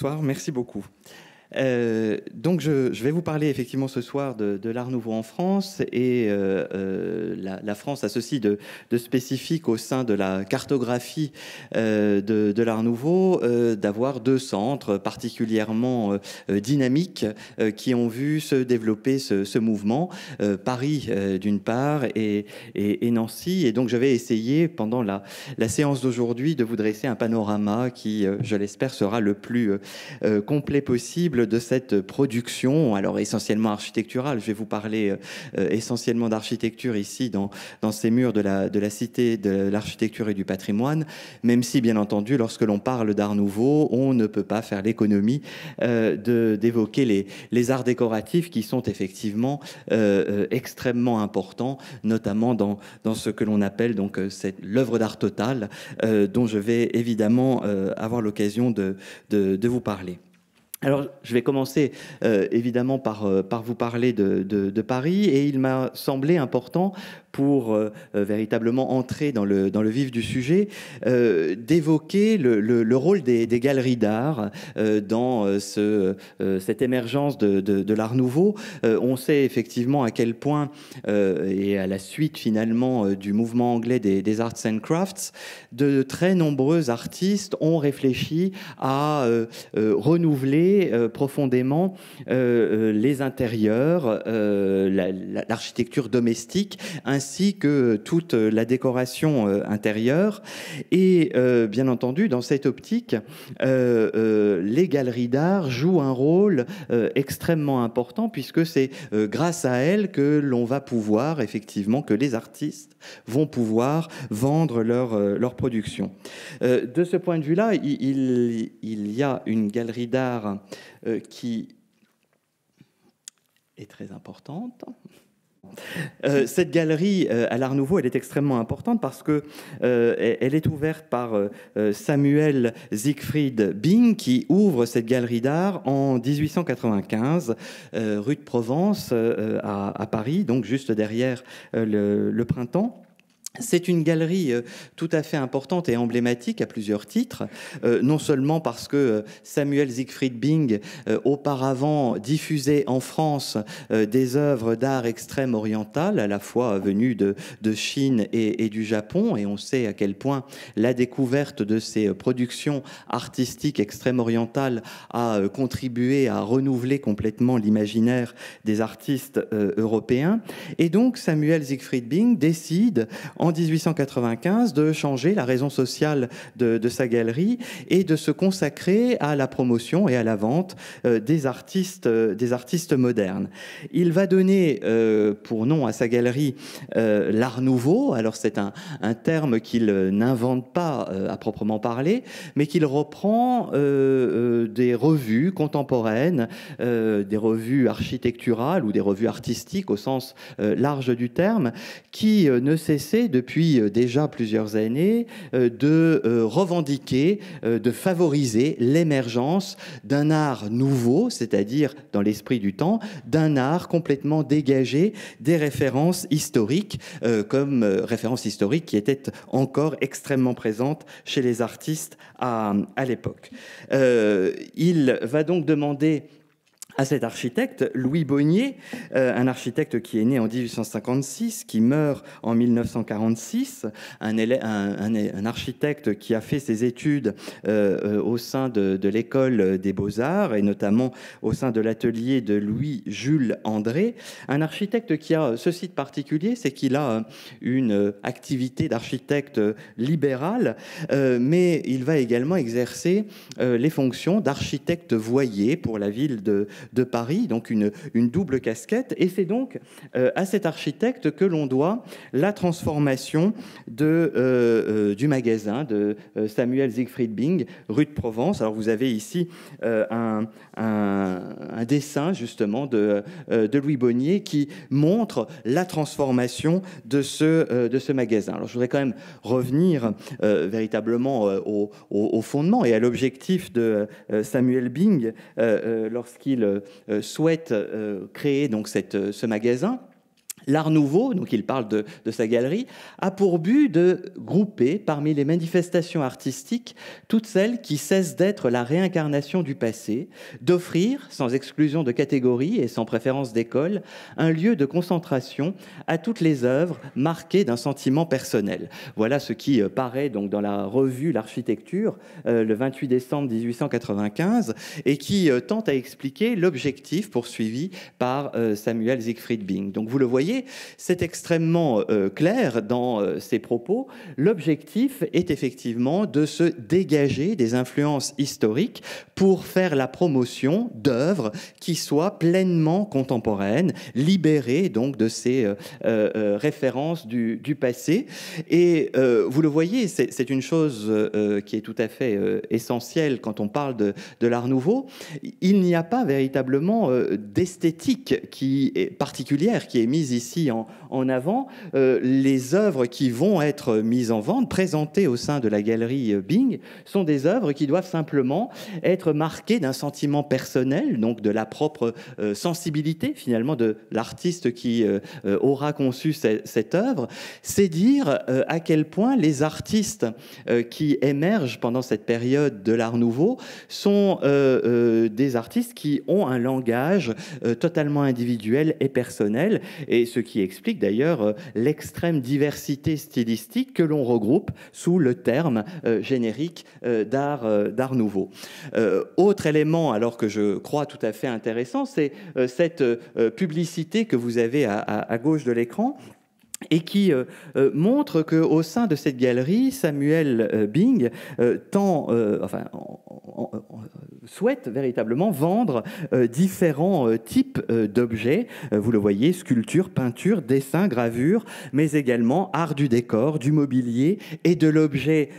bonsoir. Merci beaucoup. Euh, donc je, vais vous parler effectivement ce soir de, l'art nouveau en France et euh, euh, la, France a ceci de, spécifique au sein de la cartographie de, l'art nouveau d'avoir deux centres particulièrement dynamiques qui ont vu se développer ce, mouvement, Paris d'une part et, et, Nancy. Et donc je vais essayer pendant la, la séance d'aujourd'hui de vous dresser un panorama qui, je l'espère, sera le plus complet possible de cette production, alors essentiellement architecturale. Je vais vous parler euh, euh, essentiellement d'architecture ici dans, ces murs de la, cité de l'architecture et du patrimoine, même si bien entendu lorsque l'on parle d'art nouveau, on ne peut pas faire l'économie euh, d'évoquer les, arts décoratifs qui sont effectivement extrêmement importants, notamment dans, ce que l'on appelle donc cette l'œuvre d'art totale, dont je vais évidemment avoir l'occasion de vous parler. Alors, je vais commencer euh, évidemment par, euh, par vous parler de Paris et il m'a semblé important pour euh, euh, véritablement entrer dans le, dans le vif du sujet, euh, d'évoquer le, le, rôle des, galeries d'art dans ce, cette émergence de, de, l'art nouveau. on sait effectivement à quel point, et à la suite finalement du mouvement anglais des, arts and crafts, de très nombreux artistes ont réfléchi à renouveler profondément les intérieurs, l'architecture domestique, ainsi ainsi que euh, toute euh, la décoration euh, intérieure. Et bien entendu, dans cette optique, les galeries d'art jouent un rôle extrêmement important puisque c'est grâce à elles que l'on va pouvoir, effectivement, que les artistes vont pouvoir vendre leur, leur production. de ce point de vue-là, il, il, y a une galerie d'art qui est très importante. Euh, cette galerie euh, à l'Art Nouveau, elle est extrêmement importante parce que euh, elle est ouverte par Samuel Siegfried Bing qui ouvre cette galerie d'art en 1895 rue de Provence à, Paris, donc juste derrière le printemps. C'est une galerie euh, tout à fait importante et emblématique à plusieurs titres, euh, non seulement parce que euh, Samuel Siegfried Bing auparavant diffusait en France des œuvres d'art extrême oriental, à la fois venues de, Chine et, du Japon, et on sait à quel point la découverte de ces productions artistiques extrême orientales a contribué à renouveler complètement l'imaginaire des artistes européens. Et donc Samuel Siegfried Bing décide en 1895 de changer la raison sociale de, sa galerie et de se consacrer à la promotion et à la vente euh, des artistes, euh, des artistes modernes. Il va donner euh, pour nom à sa galerie l'art nouveau. Alors c'est un, un, terme qu'il n'invente pas à proprement parler, mais qu'il reprend des revues contemporaines, des revues architecturales ou des revues artistiques au sens large du terme, qui ne cessaient de depuis euh, déjà plusieurs années euh, de euh, revendiquer, de favoriser l'émergence d'un art nouveau, c'est-à-dire dans l'esprit du temps, d'un art complètement dégagé des références historiques, comme références historiques qui étaient encore extrêmement présentes chez les artistes à, l'époque. il va donc demander à cet architecte, Louis Bonnier, euh, un architecte qui est né en 1856, qui meurt en 1946, un, un, architecte qui a fait ses études euh, euh, au sein de, l'école des beaux-arts et notamment au sein de l'atelier de Louis-Jules André, un architecte qui a ce site particulier, c'est qu'il a une activité d'architecte libéral, mais il va également exercer les fonctions d'architecte voyer pour la ville de, de Paris, donc une, double casquette. Et c'est donc euh, à cet architecte que l'on doit la transformation de, euh, euh, du magasin de Samuel Siegfried Bing, rue de Provence. Alors vous avez ici un, dessin justement de, de Louis Bonnier qui montre la transformation de ce, de ce magasin. Alors je voudrais quand même revenir véritablement au, fondement et à l'objectif de Samuel Bing lorsqu'il euh, euh, souhaite euh, créer donc ce magasin. L'Art Nouveau, donc il parle de, sa galerie, a pour but de grouper parmi les manifestations artistiques toutes celles qui cessent d'être la réincarnation du passé, d'offrir, sans exclusion de catégorie et sans préférence d'école, un lieu de concentration à toutes les œuvres marquées d'un sentiment personnel. Voilà ce qui euh, paraît donc dans la revue L'Architecture euh, le 28 décembre 1895 et qui euh, tente à expliquer l'objectif poursuivi par Samuel Siegfried Bing. Donc vous le voyez, c'est extrêmement euh, clair dans euh, ses propos. L'objectif est effectivement de se dégager des influences historiques pour faire la promotion d'œuvres qui soient pleinement contemporaines, libérées donc de ces euh, références du, passé. Et vous le voyez, c'est une chose qui est tout à fait essentielle quand on parle de, de l'art nouveau. Il n'y a pas véritablement d'esthétique qui est particulière qui est mise ici ici en, en avant, euh, les œuvres qui vont être mises en vente, présentées au sein de la galerie euh, Bing, sont des œuvres qui doivent simplement être marquées d'un sentiment personnel, donc de la propre euh, sensibilité finalement de l'artiste qui aura conçu cette, cette œuvre. C'est dire à quel point les artistes qui émergent pendant cette période de l'art nouveau sont des artistes qui ont un langage totalement individuel et personnel. Et ce ce qui explique d'ailleurs euh, l'extrême diversité stylistique que l'on regroupe sous le terme euh, générique euh, d'art d'art nouveau. autre élément, alors que je crois tout à fait intéressant, c'est cette publicité que vous avez à, gauche de l'écran et qui montre que montre qu'au sein de cette galerie, Samuel Bing, tant, souhaite véritablement vendre euh, différents euh, types euh, d'objets. vous le voyez, sculpture, peinture, dessin, gravure, mais également art du décor, du mobilier et de l'objet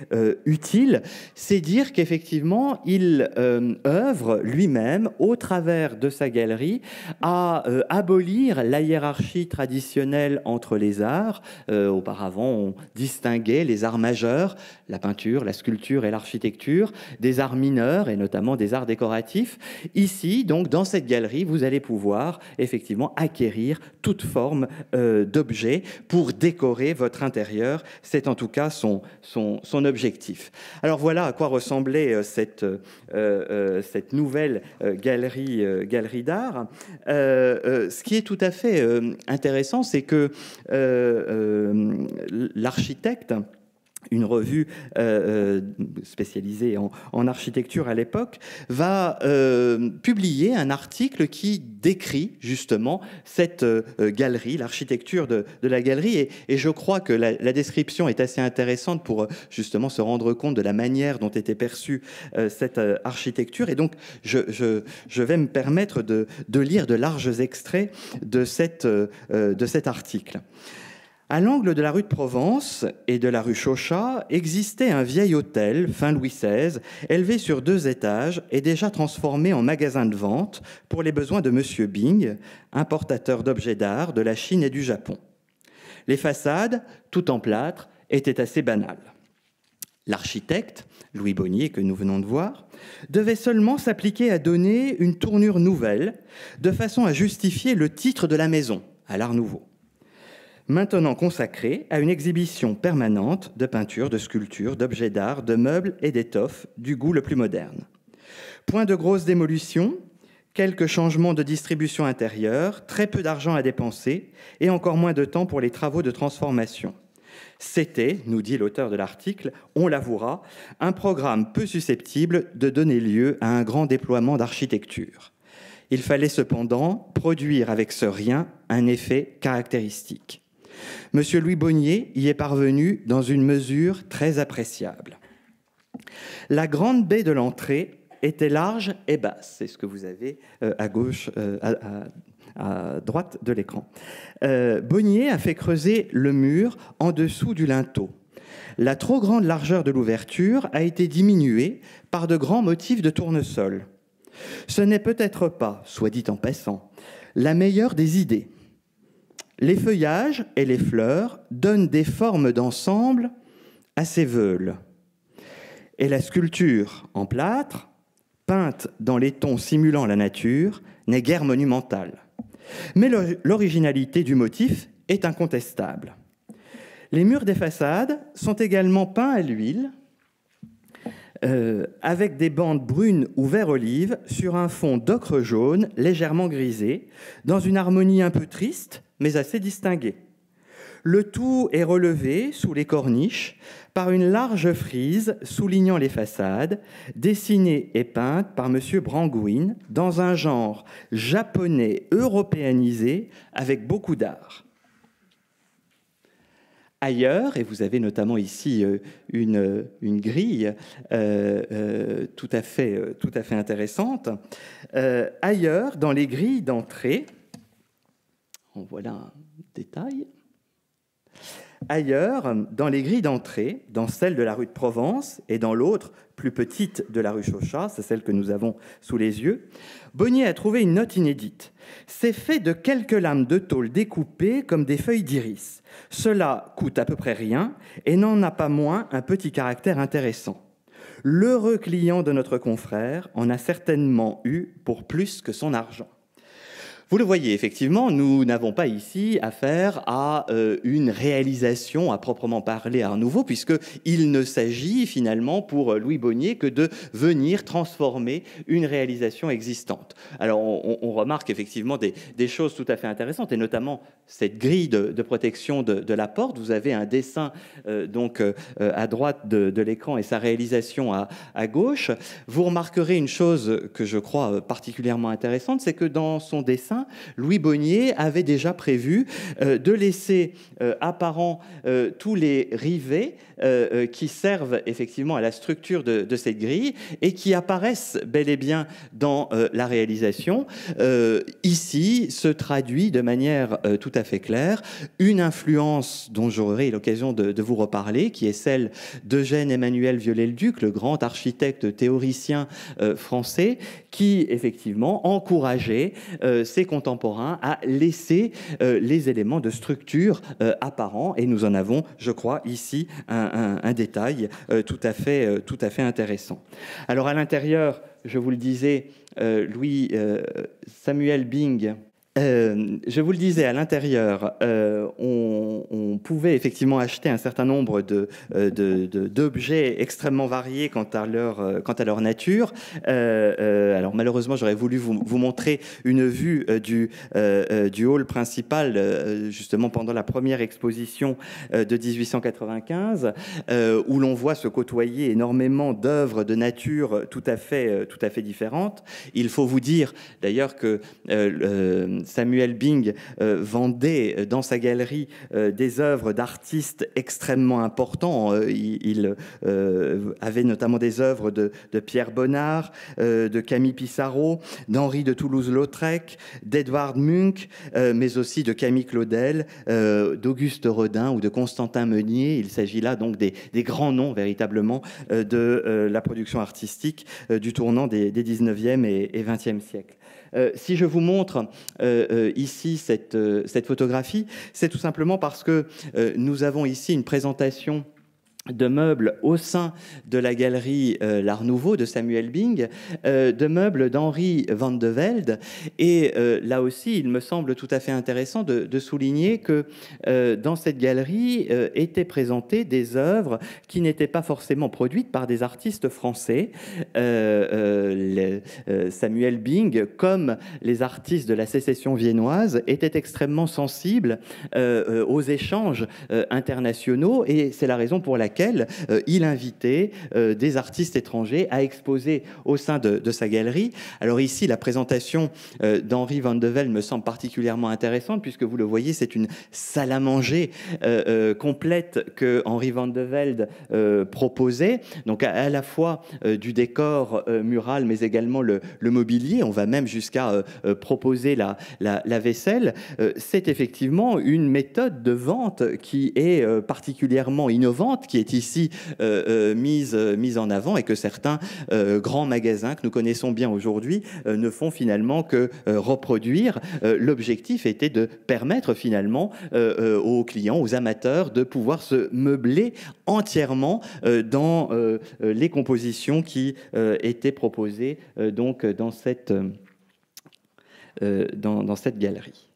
utile. C'est dire qu'effectivement, il œuvre lui-même, au travers de sa galerie, à abolir la hiérarchie traditionnelle entre les arts. auparavant, on distinguait les arts majeurs, la peinture, la sculpture et l'architecture, des arts et notamment des arts décoratifs. Ici, donc, dans cette galerie, vous allez pouvoir effectivement acquérir toute forme euh, d'objets d'objet pour décorer votre intérieur. C'est en tout cas son, son, objectif. Alors voilà à quoi ressemblait euh, cette, euh, cette nouvelle galerie, galerie d'art. ce qui est tout à fait intéressant, c'est que l'architecte une revue euh, euh, spécialisée en, architecture à l'époque, va euh, publier un article qui décrit justement cette galerie, l'architecture de, la galerie. Et, je crois que la, description est assez intéressante pour justement se rendre compte de la manière dont était perçue cette architecture. Et donc, je, vais me permettre de, lire de larges extraits de cet article. À l'angle de la rue de Provence et de la rue Chauchat existait un vieil hôtel, fin Louis XVI, élevé sur deux étages et déjà transformé en magasin de vente pour les besoins de M. Bing, importateur d'objets d'art de la Chine et du Japon. Les façades, tout en plâtre, étaient assez banales. L'architecte, Louis Bonnier, que nous venons de voir, devait seulement s'appliquer à donner une tournure nouvelle, de façon à justifier le titre de la maison, à l'Art Nouveau maintenant consacré à une exhibition permanente de peintures, de sculptures, d'objets d'art, de meubles et d'étoffes du goût le plus moderne. Point de grosse démolition, quelques changements de distribution intérieure, très peu d'argent à dépenser et encore moins de temps pour les travaux de transformation. C'était, nous dit l'auteur de l'article, on l'avouera, un programme peu susceptible de donner lieu à un grand déploiement d'architecture. Il fallait cependant produire avec ce rien un effet caractéristique. Monsieur Louis Bonnier y est parvenu dans une mesure très appréciable. La grande baie de l'entrée était large et basse, c'est ce que vous avez euh, à gauche, euh, à, droite de l'écran. Euh, Bonnier a fait creuser le mur en dessous du linteau. La trop grande largeur de l'ouverture a été diminuée par de grands motifs de tournesol. Ce n'est peut-être pas, soit dit en passant, la meilleure des idées, les feuillages et les fleurs donnent des formes d'ensemble à ces veules. Et la sculpture en plâtre, peinte dans les tons simulant la nature, n'est guère monumentale. Mais l'originalité du motif est incontestable. Les murs des façades sont également peints à l'huile, euh, avec des bandes brunes ou vert olive sur un fond d'ocre jaune légèrement grisé, dans une harmonie un peu triste mais assez distingué. Le tout est relevé sous les corniches par une large frise soulignant les façades, dessinée et peinte par M. Brangouin dans un genre japonais européanisé avec beaucoup d'art. Ailleurs, et vous avez notamment ici euh, euh, une, grille euh, tout, à fait, tout, à fait, intéressante, ailleurs, dans les grilles d'entrée, voilà un détail. Ailleurs, dans les grilles d'entrée, dans celle de la rue de Provence et dans l'autre, plus petite de la rue Chauchat, c'est celle que nous avons sous les yeux, Bonnier a trouvé une note inédite. C'est fait de quelques lames de tôle découpées comme des feuilles d'iris. Cela coûte à peu près rien et n'en a pas moins un petit caractère intéressant. L'heureux client de notre confrère en a certainement eu pour plus que son argent. Vous le voyez, effectivement, nous n'avons pas ici affaire à euh, une réalisation à proprement parler à nouveau, puisqu'il ne s'agit finalement pour Louis Bonnier que de venir transformer une réalisation existante. Alors on, remarque effectivement des, choses tout à fait intéressantes, et notamment cette grille de, protection de, la porte. Vous avez un dessin euh, donc euh, à droite de, l'écran et sa réalisation à gauche. Vous remarquerez une chose que je crois particulièrement intéressante, c'est que dans son dessin, Louis Bonnier avait déjà prévu euh, de laisser euh, apparents euh, tous les rivets euh, euh, qui servent effectivement à la structure de, cette grille et qui apparaissent bel et bien dans euh, la réalisation. ici se traduit de manière tout à fait claire une influence dont j'aurai l'occasion de, de, vous reparler, qui est celle d'Eugène Emmanuel Viollet-le-Duc, le grand architecte théoricien français, qui effectivement encourageait ses contemporains à laisser les éléments de structure apparents. Et nous en avons, je crois, ici un un, détail euh, tout, à fait, euh, tout à fait intéressant. Alors à l'intérieur, je vous le disais, euh, Louis Samuel Bing euh, je vous le disais, à l'intérieur, euh, on, pouvait effectivement acheter un certain nombre de, euh, d'objets extrêmement variés quant à leur, quant à leur nature. alors malheureusement, j'aurais voulu vous, montrer une vue du, du hall principal, justement pendant la première exposition de 1895, où l'on voit se côtoyer énormément d'œuvres de nature tout à fait, tout à fait différentes. Il faut vous dire d'ailleurs que Samuel Bing euh, vendait euh, dans sa galerie euh, des œuvres d'artistes extrêmement importants. il, avait notamment des œuvres de, Pierre Bonnard, de Camille Pissarro, d'Henri de Toulouse-Lautrec, d'Edouard Munch, mais aussi de Camille Claudel, d'Auguste Rodin ou de Constantin Meunier. Il s'agit là donc des, grands noms véritablement de la production artistique du tournant des, 19e et, 20e siècles. Euh, si je vous montre euh, euh, ici cette photographie, c'est tout simplement parce que nous avons ici une présentation de meubles au sein de la galerie euh, L'Art Nouveau de Samuel Bing, euh, de meubles d'Henri van de Velde. Et euh, là aussi, il me semble tout à fait intéressant de, souligner que dans cette galerie étaient présentées des œuvres qui n'étaient pas forcément produites par des artistes français. Samuel Bing, comme les artistes de la sécession viennoise, était extrêmement sensible aux échanges internationaux et c'est la raison pour laquelle euh, il invitait euh, des artistes étrangers à exposer au sein de, sa galerie. Alors ici, la présentation euh, d'Henri Van de Velde me semble particulièrement intéressante puisque vous le voyez, c'est une salle à manger complète que Henri Van de Velde proposait. Donc à, la fois du décor mural, mais également le, mobilier. On va même jusqu'à proposer la, la, la vaisselle. c'est effectivement une méthode de vente qui est particulièrement innovante, qui est ici euh, euh, mise, euh, mise en avant et que certains grands magasins que nous connaissons bien aujourd'hui ne font finalement que reproduire. L'objectif était de permettre finalement aux clients, aux amateurs, de pouvoir se meubler entièrement dans les compositions qui étaient proposées donc dans cette, dans, cette galerie.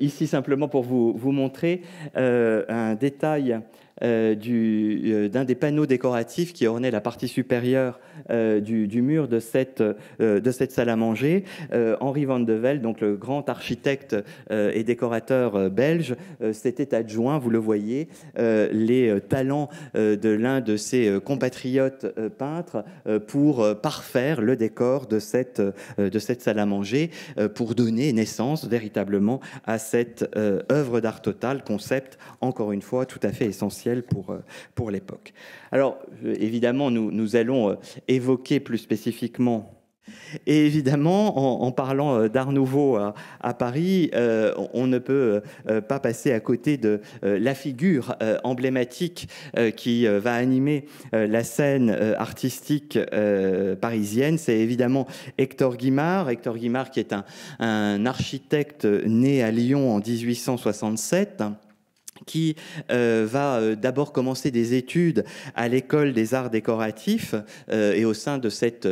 ici, simplement pour vous, vous montrer un détail euh, euh, d'un des panneaux décoratifs qui ornait la partie supérieure euh, du, mur de cette, de cette salle à manger. Henri van de Velde, donc le grand architecte et décorateur belge, s'était adjoint, vous le voyez, les talents de l'un de ses compatriotes peintres pour parfaire le décor de cette, de cette salle à manger, pour donner naissance véritablement à cette œuvre d'art total, concept encore une fois tout à fait essentiel pour, euh, pour l'époque. Alors, euh, évidemment, nous, nous allons euh, évoquer plus spécifiquement et évidemment, en, parlant d'Art Nouveau à, Paris, on ne peut pas passer à côté de la figure emblématique qui va animer la scène artistique parisienne. C'est évidemment Hector Guimard. Hector Guimard qui est un, un architecte né à Lyon en 1867 qui euh, va euh, d'abord commencer des études à l'école des arts décoratifs euh, et au sein de cette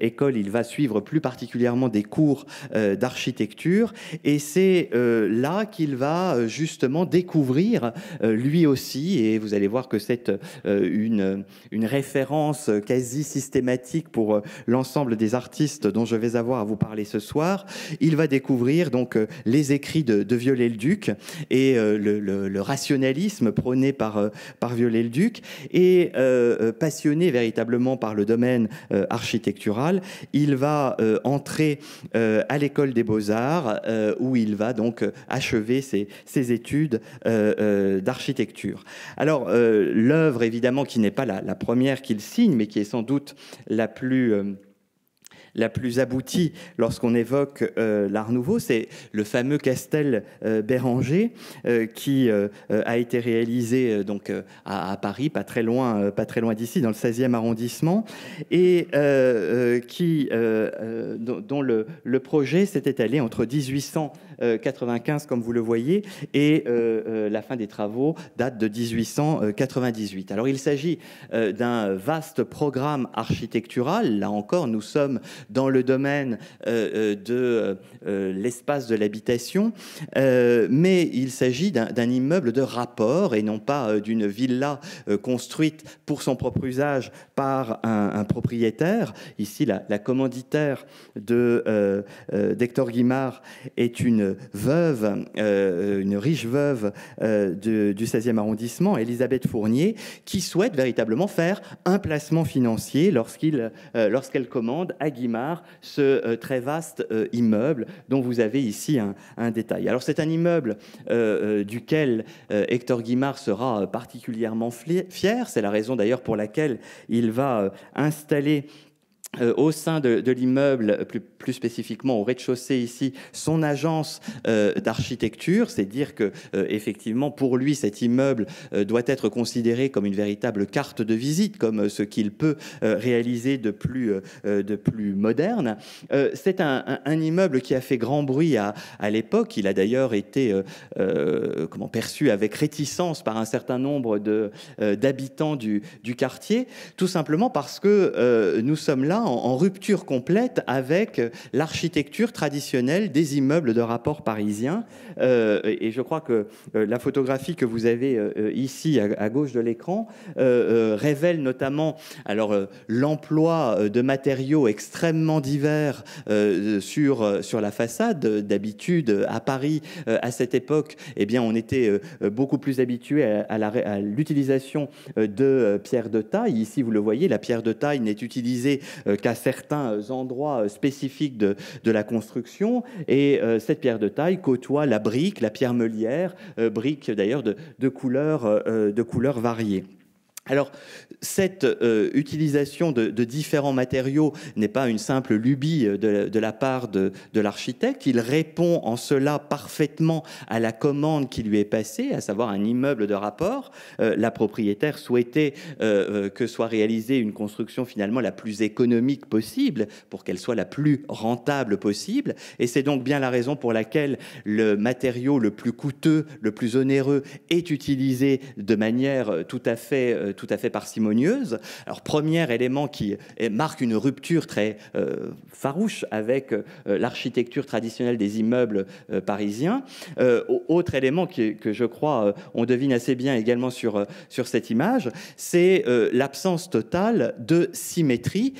école il va suivre plus particulièrement des cours d'architecture et c'est là qu'il va justement découvrir lui aussi et vous allez voir que c'est une, une référence quasi systématique pour l'ensemble des artistes dont je vais avoir à vous parler ce soir il va découvrir donc les écrits de, de Viollet-le-Duc et le le rationalisme prôné par, euh, par Viollet-le-Duc, et euh, euh, passionné véritablement par le domaine architectural, il va entrer à l'école des beaux-arts, où il va donc achever ses, études d'architecture. Alors, l'œuvre, évidemment, qui n'est pas la, la première qu'il signe, mais qui est sans doute la plus la plus aboutie lorsqu'on évoque euh, l'Art Nouveau, c'est le fameux castel euh, Béranger euh, qui a été réalisé donc à, Paris, pas très loin, pas très loin d'ici, dans le 16e arrondissement, et qui dont, le, projet s'est étalé entre 1800 95, euh, comme vous le voyez, et euh, euh, la fin des travaux date de 1898. Alors il s'agit d'un vaste programme architectural. Là encore, nous sommes dans le domaine de l'espace de l'habitation, mais il s'agit d'un immeuble de rapport et non pas d'une villa construite pour son propre usage par un, propriétaire. Ici, la, commanditaire de Guimard est une veuve, euh, une riche veuve euh, du 16e arrondissement, Elisabeth Fournier, qui souhaite véritablement faire un placement financier lorsqu'il, euh, lorsqu'elle commande à Guimard ce très vaste immeuble dont vous avez ici un détail. Alors c'est un immeuble duquel Hector Guimard sera particulièrement fier. C'est la raison d'ailleurs pour laquelle il va installer euh, au sein de, l'immeuble, euh, plus, spécifiquement au rez-de-chaussée ici, son agence euh, d'architecture. C'est dire que, effectivement, pour lui, cet immeuble doit être considéré comme une véritable carte de visite, comme ce qu'il peut réaliser de plus, de plus moderne. C'est un, immeuble qui a fait grand bruit à, l'époque. Il a d'ailleurs été comment, perçu avec réticence par un certain nombre d'habitants du, quartier, tout simplement parce que nous sommes là en, rupture complète avec euh, l'architecture traditionnelle des immeubles de rapport parisien euh, et je crois que euh, la photographie que vous avez ici à, gauche de l'écran révèle notamment alors l'emploi de matériaux extrêmement divers sur sur la façade. D'habitude, à Paris, à cette époque, eh bien, on était beaucoup plus habitué à l'utilisation de pierres de taille. Ici, vous le voyez, la pierre de taille n'est utilisée euh, qu'à certains euh, endroits euh, spécifiques de, la construction. Et cette pierre de taille côtoie la brique, la pierre meulière, brique d'ailleurs de, de couleurs variées. Alors, cette euh, utilisation de, différents matériaux n'est pas une simple lubie euh, de, la part de, l'architecte. Il répond en cela parfaitement à la commande qui lui est passée, à savoir un immeuble de rapport. Euh, la propriétaire souhaitait que soit réalisée une construction finalement la plus économique possible pour qu'elle soit la plus rentable possible. Et c'est donc bien la raison pour laquelle le matériau le plus coûteux, le plus onéreux est utilisé de manière tout à fait, tout à fait parcimonieuse. Alors, premier élément qui marque une rupture très euh, farouche avec euh, l'architecture traditionnelle des immeubles euh, parisiens. autre élément qui, que je crois on devine assez bien également sur, sur cette image, c'est l'absence totale de symétrie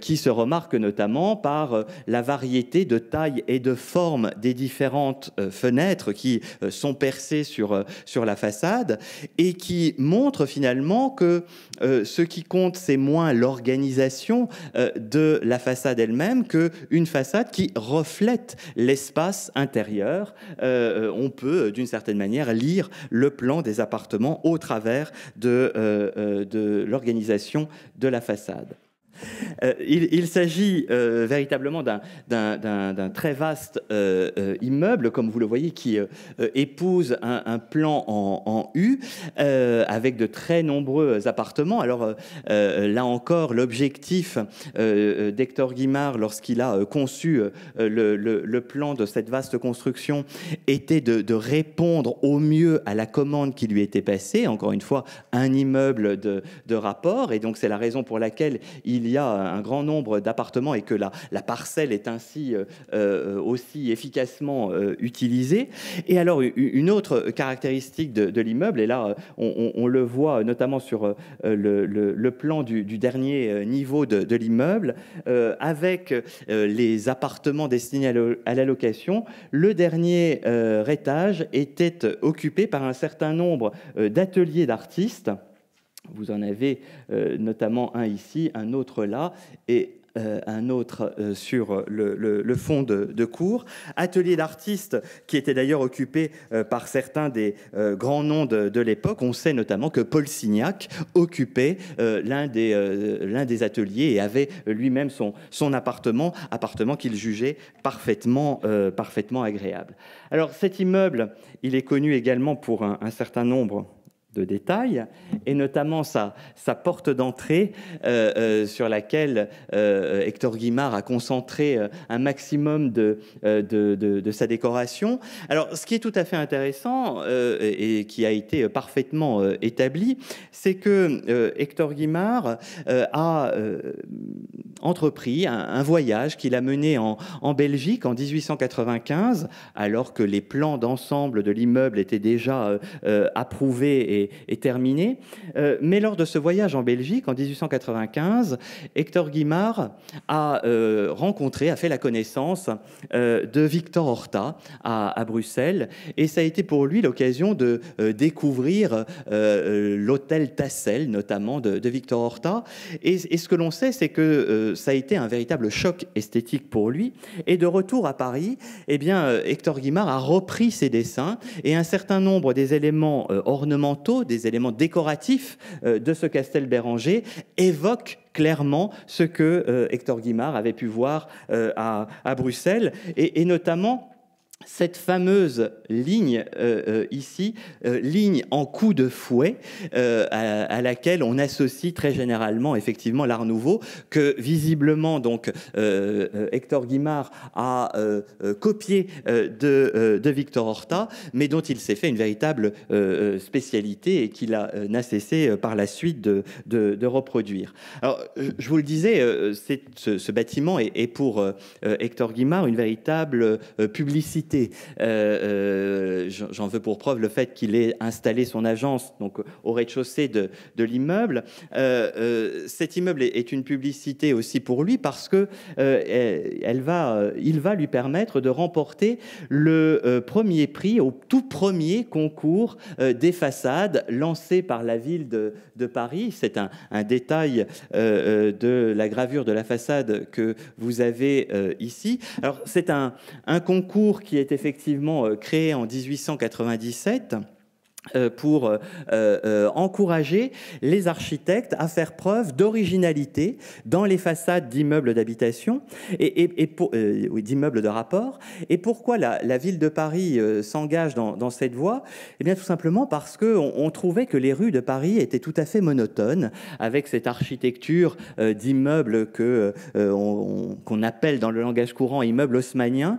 qui se remarque notamment par la variété de taille et de forme des différentes fenêtres qui sont percées sur, sur la façade et qui montre finalement que euh, ce qui compte, c'est moins l'organisation euh, de la façade elle-même qu'une façade qui reflète l'espace intérieur. Euh, on peut, d'une certaine manière, lire le plan des appartements au travers de l'organisation de la façade. Euh, il, s'agit euh, véritablement d'un très vaste euh, immeuble, comme vous le voyez, qui épouse un, plan en, U avec de très nombreux appartements. Alors là encore, l'objectif d'Hector Guimard, lorsqu'il a conçu le, plan de cette vaste construction, était de, répondre au mieux à la commande qui lui était passée. Encore une fois, un immeuble de, de rapport, et donc c'est la raison pour laquelle il il y a un grand nombre d'appartements et que la, parcelle est ainsi euh, euh, aussi efficacement euh, utilisée. Et alors, une autre caractéristique de, l'immeuble, et là, on, le voit notamment sur le, plan du, dernier niveau de, l'immeuble, avec les appartements destinés à, l'allocation, la location, le dernier étage était occupé par un certain nombre d'ateliers d'artistes. Vous en avez euh, notamment un ici, un autre là, et euh, un autre euh, sur le, fond de, cours. Atelier d'artiste qui était d'ailleurs occupé par certains des grands noms de, l'époque. On sait notamment que Paul Signac occupait l'un des, ateliers et avait lui-même son, appartement, appartement qu'il jugeait parfaitement, agréable. Alors cet immeuble, il est connu également pour un certain nombre de détails et notamment sa, porte d'entrée euh, euh, sur laquelle euh, Hector Guimard a concentré un maximum de sa décoration. Alors, ce qui est tout à fait intéressant et, qui a été parfaitement établi, c'est que Hector Guimard a entrepris un, voyage qu'il a mené en, en Belgique en 1895, alors que les plans d'ensemble de l'immeuble étaient déjà approuvés et est, euh, mais lors de ce voyage en Belgique, en 1895, Hector Guimard a euh, rencontré, a fait la connaissance euh, de Victor Horta à, Bruxelles. Et ça a été pour lui l'occasion de découvrir l'hôtel Tassel, notamment de, Victor Horta. Et, et ce que l'on sait, c'est que ça a été un véritable choc esthétique pour lui. Et de retour à Paris, eh bien, Hector Guimard a repris ses dessins et un certain nombre des éléments ornementaux des éléments décoratifs euh, de ce castel Béranger évoquent clairement ce que euh, Hector Guimard avait pu voir euh, à, Bruxelles, et notamment cette fameuse ligne euh, euh, ici, euh, ligne en coup de fouet, à, laquelle on associe très généralement effectivement l'art nouveau, que visiblement donc Hector Guimard a copié de, Victor Horta, mais dont il s'est fait une véritable spécialité et qu'il n'a cessé par la suite de, reproduire. Alors, je vous le disais, ce, ce, bâtiment est pour Hector Guimard une véritable publicité euh, euh, j'en veux pour preuve le fait qu'il ait installé son agence donc au rez-de-chaussée de, l'immeuble. Euh, cet immeuble est, une publicité aussi pour lui parce que elle va, il va lui permettre de remporter le premier prix au tout premier concours des façades lancé par la ville de, Paris. C'est un, un, détail de la gravure de la façade que vous avez ici. Alors c'est un, un concours qui est est effectivement euh, créé en 1897 euh, pour euh, euh, encourager les architectes à faire preuve d'originalité dans les façades d'immeubles d'habitation et, d'immeubles de rapport. Et pourquoi la, ville de Paris s'engage dans, cette voie Eh bien, tout simplement parce que on, trouvait que les rues de Paris étaient tout à fait monotones, avec cette architecture d'immeubles qu'on appelle dans le langage courant immeubles haussmanniens,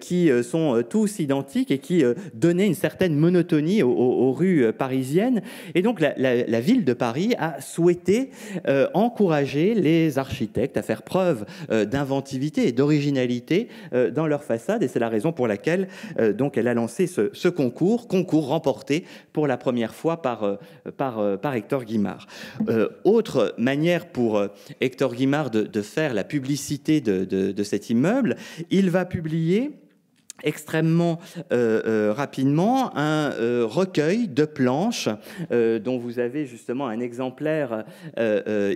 qui sont tous identiques et qui donnaient une certaine monotonie aux aux, rues euh, parisiennes. Et donc la, ville de Paris a souhaité euh, encourager les architectes à faire preuve euh, d'inventivité et d'originalité dans leur façade. Et c'est la raison pour laquelle donc elle a lancé ce, concours, concours remporté pour la première fois par, par, Hector Guimard. autre manière pour Hector Guimard de, faire la publicité de cet immeuble, il va publier extrêmement euh, euh, rapidement un euh, recueil de planches dont vous avez justement un exemplaire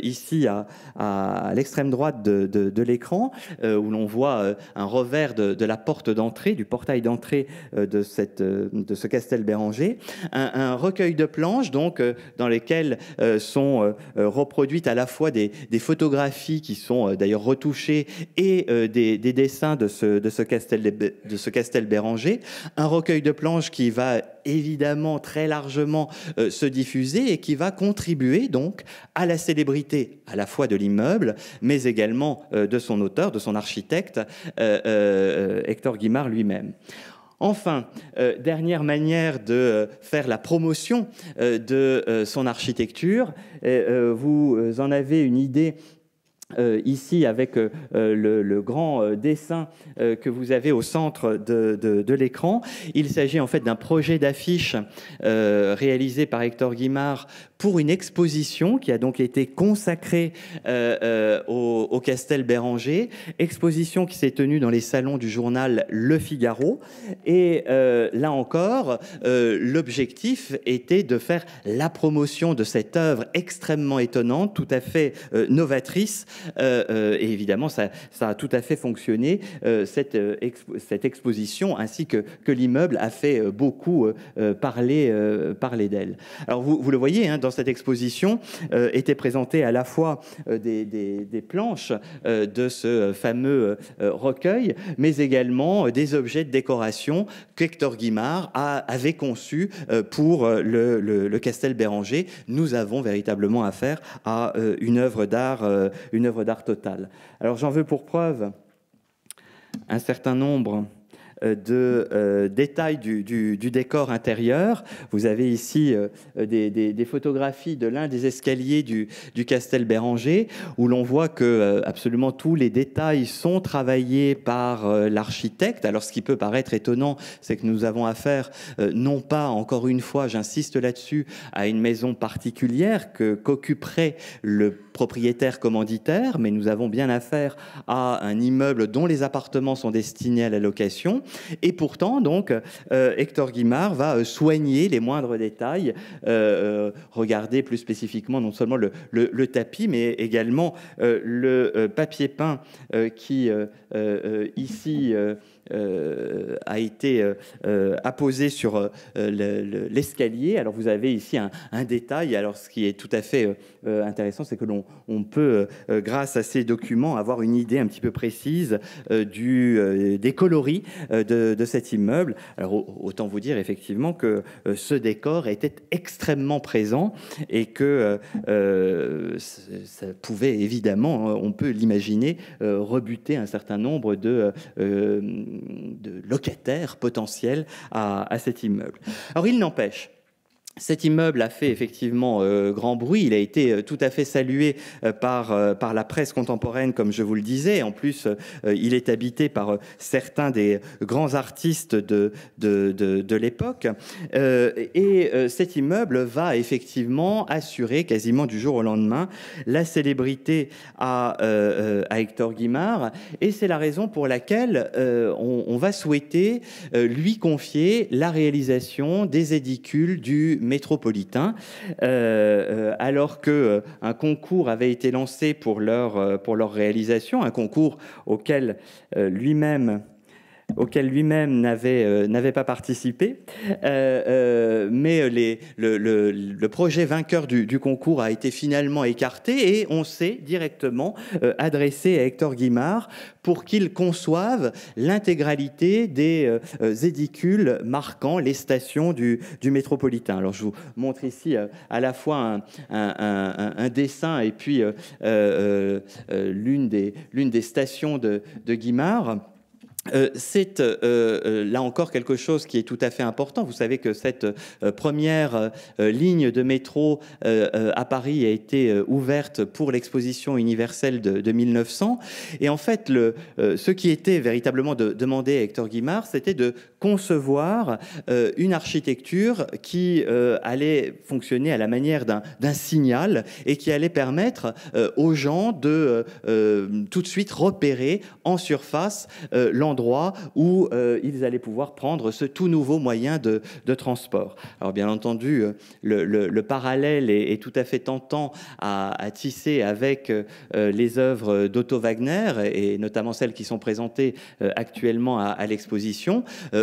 ici à, à l'extrême droite de, de, l'écran où l'on voit un revers de, la porte d'entrée, du portail d'entrée de, cette, de ce castel Béranger, un, recueil de planches donc dans lesquelles sont reproduites à la fois des, des photographies qui sont d'ailleurs retouchées et des, des, dessins de ce, de ce castel de ce Castel-Béranger. Un recueil de planches qui va évidemment très largement euh, se diffuser et qui va contribuer donc à la célébrité à la fois de l'immeuble, mais également euh, de son auteur, de son architecte, euh, Hector Guimard lui-même. Enfin, dernière manière de faire la promotion de son architecture, vous en avez une idée euh, ici avec euh, euh, le, grand dessin que vous avez au centre de, de l'écran. Il s'agit en fait d'un projet d'affiche réalisé par Hector Guimard pour une exposition qui a donc été consacrée euh, euh, au, Castel Béranger, exposition qui s'est tenue dans les salons du journal Le Figaro. Et euh, là encore, l'objectif était de faire la promotion de cette œuvre extrêmement étonnante, tout à fait novatrice. et évidemment, ça, a tout à fait fonctionné. Cette, cette, exposition ainsi que, que l'immeuble a fait beaucoup parler, parler d'elle. Alors vous, vous, le voyez, hein, dans dans cette exposition euh, étaient présentées à la fois euh, des, planches euh, de ce fameux recueil, mais également des objets de décoration qu'Hector Guimard avait conçus pour le, Castel Béranger. Nous avons véritablement affaire à une œuvre d'art, une œuvre d'art totale. Alors j'en veux pour preuve un certain nombre euh, de euh, détails du, décor intérieur. Vous avez ici euh, des, photographies de l'un des escaliers du, castel Béranger, où l'on voit que absolument tous les détails sont travaillés par l'architecte. Alors ce qui peut paraître étonnant, c'est que nous avons affaire non pas, encore une fois, j'insiste là-dessus, à une maison particulière qu'occuperait le propriétaire commanditaire, mais nous avons bien affaire à un immeuble dont les appartements sont destinés à la location. Et pourtant, donc, euh, Hector Guimard va euh, soigner les moindres détails, euh, regarder plus spécifiquement non seulement le tapis, mais également le papier peint qui, ici, euh, a été euh, euh, apposé sur l'escalier. alors vous avez ici un, détail. Alors ce qui est tout à fait intéressant, c'est que l'on peut, grâce à ces documents, avoir une idée un petit peu précise du, des coloris de, de, cet immeuble. Alors autant vous dire effectivement que ce décor était extrêmement présent et que ça pouvait évidemment, hein, on peut l'imaginer, rebuter un certain nombre de de locataires potentiels à, à cet immeuble. Alors il n'empêche, cet immeuble a fait effectivement euh, grand bruit. Il a été euh, tout à fait salué euh, par, par la presse contemporaine, comme je vous le disais. En plus, il est habité par certains des grands artistes de, de, l'époque. et cet immeuble va effectivement assurer quasiment du jour au lendemain la célébrité à, à Hector Guimard. Et c'est la raison pour laquelle on, on, va souhaiter lui confier la réalisation des édicules du métropolitain, euh, euh, alors que euh, un concours avait été lancé pour leur, pour leur réalisation, un concours auquel lui-même auquel lui-même n'avait euh, pas participé. Euh, euh, mais le, projet vainqueur du, concours a été finalement écarté et on s'est directement adressé à Hector Guimard pour qu'il conçoive l'intégralité des édicules marquant les stations du, métropolitain. Alors je vous montre ici à la fois un, dessin et puis l'une des, des stations de Guimard. Euh, c'est euh, euh, là encore quelque chose qui est tout à fait important. Vous savez que cette première ligne de métro à Paris a été ouverte pour l'exposition universelle de, 1900. Et en fait, ce qui était véritablement demandé à Hector Guimard, c'était de concevoir euh, une architecture qui euh, allait fonctionner à la manière d'un signal et qui allait permettre euh, aux gens de tout de suite repérer en surface l'endroit où ils allaient pouvoir prendre ce tout nouveau moyen de, transport. Alors bien entendu, le, parallèle est, tout à fait tentant à, tisser avec les œuvres d'Otto Wagner et notamment celles qui sont présentées actuellement à, à l'exposition.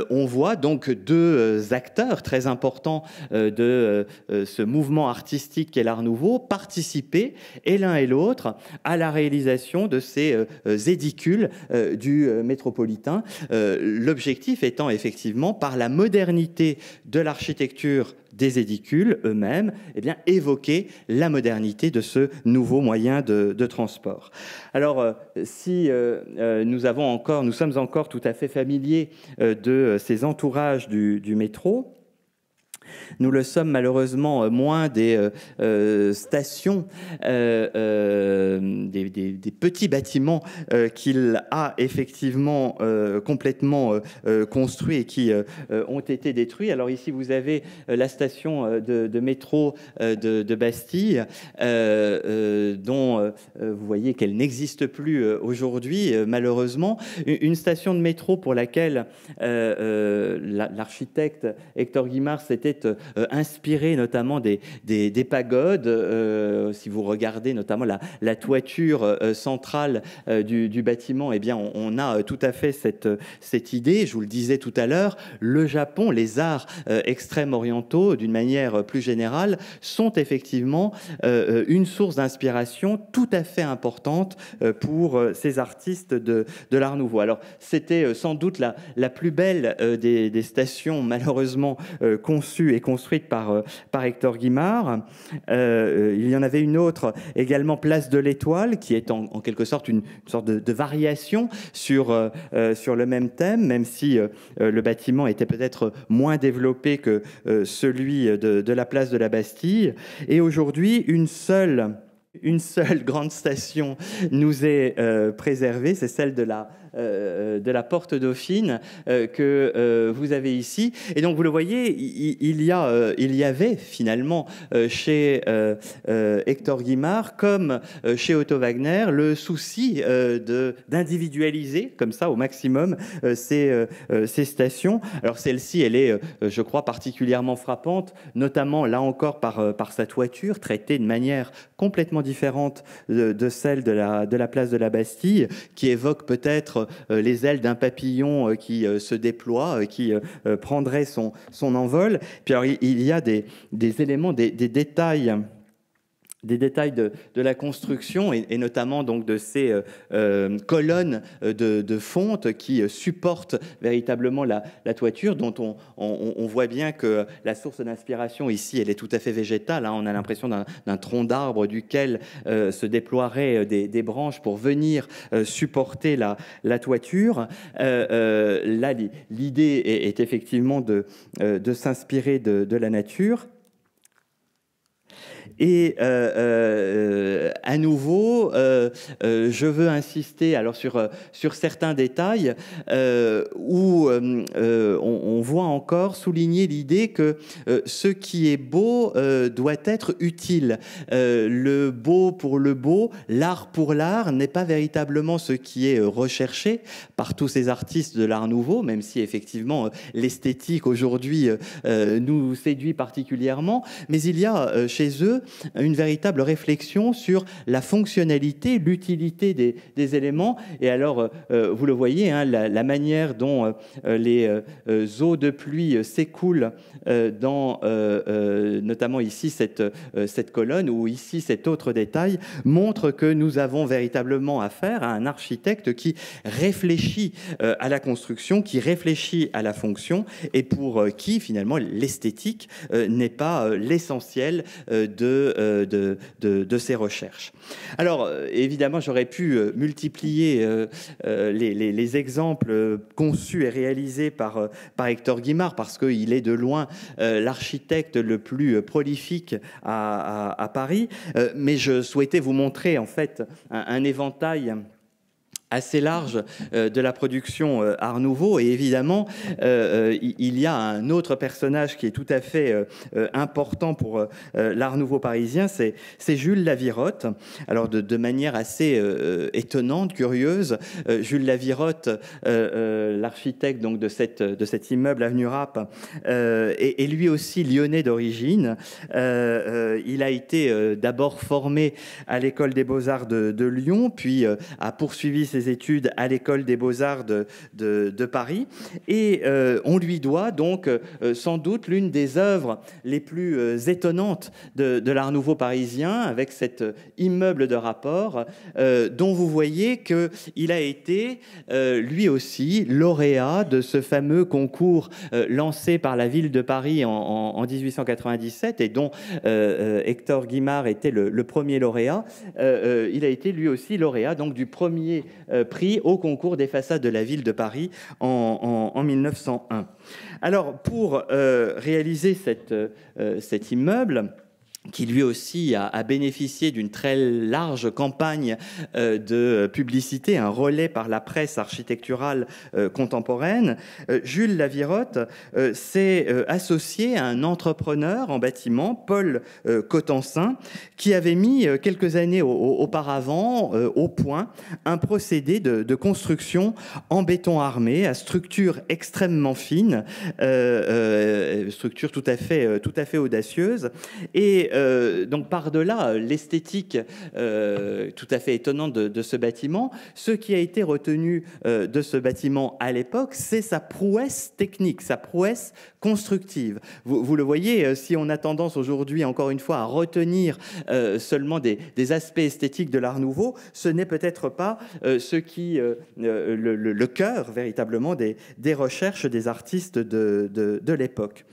On on voit donc deux euh, acteurs très importants euh, de euh, ce mouvement artistique qu'est l'Art Nouveau participer, et l'un et l'autre, à la réalisation de ces édicules du métropolitain. L'objectif étant effectivement, par la modernité de l'architecture des édicules eux-mêmes, eh bien, évoquer la modernité de ce nouveau moyen de, transport. Alors, euh, si euh, euh, nous sommes encore tout à fait familiers de ces entourages du métro, nous le sommes malheureusement euh, moins des euh, euh, stations, des, petits bâtiments qu'il a effectivement complètement construits et qui ont été détruits. Alors ici, vous avez la station de, métro de, de Bastille, dont vous voyez qu'elle n'existe plus aujourd'hui, malheureusement. Une station de métro pour laquelle l'architecte Hector Guimard s'était euh, inspiré notamment des, des, pagodes. Euh, si vous regardez notamment la, la toiture euh, centrale du, bâtiment, et eh bien, on, a tout à fait cette, cette idée. Je vous le disais tout à l'heure, le Japon, les arts extrêmes orientaux, d'une manière plus générale, sont effectivement une source d'inspiration tout à fait importante pour ces artistes de, l'art nouveau. Alors, c'était sans doute la, la plus belle des stations, malheureusement, conçues est et construite par, euh, par Hector Guimard. Euh, euh, il y en avait une autre également, Place de l'Étoile, qui est en, quelque sorte une, sorte de, variation sur, sur le même thème, même si le bâtiment était peut-être moins développé que celui de, de la place de la Bastille. Et aujourd'hui, une seule une seule grande station nous est préservée, c'est celle de la, euh, de la porte dauphine euh, que euh, vous avez ici. Et donc, vous le voyez, il y, a, il y avait finalement chez Hector Guimard, comme chez Otto Wagner, le souci d'individualiser comme ça au maximum ces, ces stations. Alors, celle-ci, elle est, je crois, particulièrement frappante, notamment là encore par, par sa toiture, traitée de manière complètement différente de, de celle de la, de la place de la Bastille, qui évoque peut-être euh, les ailes d'un papillon euh, qui euh, se déploie, qui prendrait son, envol. Puis alors, il, y a des, éléments, des, des détails des détails de, la construction et, notamment donc de ces euh, euh, colonnes euh, de, fonte qui supportent véritablement la, toiture, dont on, voit bien que la source d'inspiration ici, elle est tout à fait végétale. Hein. On a l'impression d'un tronc d'arbre duquel se déploieraient des, branches pour venir supporter la, toiture. là, l'idée est, effectivement de, de s'inspirer de la nature. Et euh, euh, à nouveau, euh, je veux insister alors sur, sur certains détails où on, on, voit encore souligner l'idée que ce qui est beau doit être utile. le beau pour le beau, l'art pour l'art n'est pas véritablement ce qui est recherché par tous ces artistes de l'art nouveau, même si effectivement l'esthétique aujourd'hui nous séduit particulièrement. Mais il y a chez eux euh, une véritable réflexion sur la fonctionnalité, l'utilité des, éléments. Et alors, euh, euh, vous le voyez, hein, la, manière dont les eaux de pluie s'écoulent dans, notamment ici, cette, cette colonne ou ici, cet autre détail, montre que nous avons véritablement affaire à un architecte qui réfléchit à la construction, qui réfléchit à la fonction et pour qui, finalement, l'esthétique n'est pas l'essentiel de euh, de, de, ces recherches. Alors, euh, évidemment, j'aurais pu euh, multiplier les, exemples conçus et réalisés par, par Hector Guimard, parce qu'il est de loin l'architecte le plus prolifique à, Paris, mais je souhaitais vous montrer en fait un éventail assez large euh, de la production euh, Art Nouveau. Et évidemment, euh, il y a un autre personnage qui est tout à fait important pour l'Art Nouveau parisien, c'est Jules Lavirotte. Alors de, manière assez étonnante, curieuse, Jules Lavirotte, l'architecte donc de cette de cet immeuble avenue Rapp, est, lui aussi lyonnais d'origine. il a été d'abord formé à l'école des beaux arts de, de Lyon, puis a poursuivi ses études à l'école des beaux-arts de, Paris. Et euh, on lui doit donc euh, sans doute l'une des œuvres les plus euh, étonnantes de, l'art nouveau parisien, avec cet immeuble de rapport dont vous voyez qu'il a été lui aussi lauréat de ce fameux concours lancé par la ville de Paris en, 1897 et dont Hector Guimard était le, le premier lauréat. il a été lui aussi lauréat donc du premier euh, pris au concours des façades de la ville de Paris en, 1901. Alors, pour euh, réaliser euh, cet immeuble, qui lui aussi a, bénéficié d'une très large campagne euh, de publicité, un relais par la presse architecturale euh, contemporaine, euh, Jules Lavirotte s'est associé à un entrepreneur en bâtiment, Paul Cotensin, qui avait mis quelques années auparavant au point un procédé de, construction en béton armé à structure extrêmement fine, structure tout à fait, tout à fait audacieuse, et euh, donc par-delà euh, l'esthétique euh, tout à fait étonnante de, ce bâtiment, ce qui a été retenu de ce bâtiment à l'époque, c'est sa prouesse technique, sa prouesse constructive. Vous, le voyez, si on a tendance aujourd'hui, encore une fois, à retenir seulement des, aspects esthétiques de l'art nouveau, ce n'est peut-être pas ce qui le, cœur véritablement des, recherches des artistes de l'époque.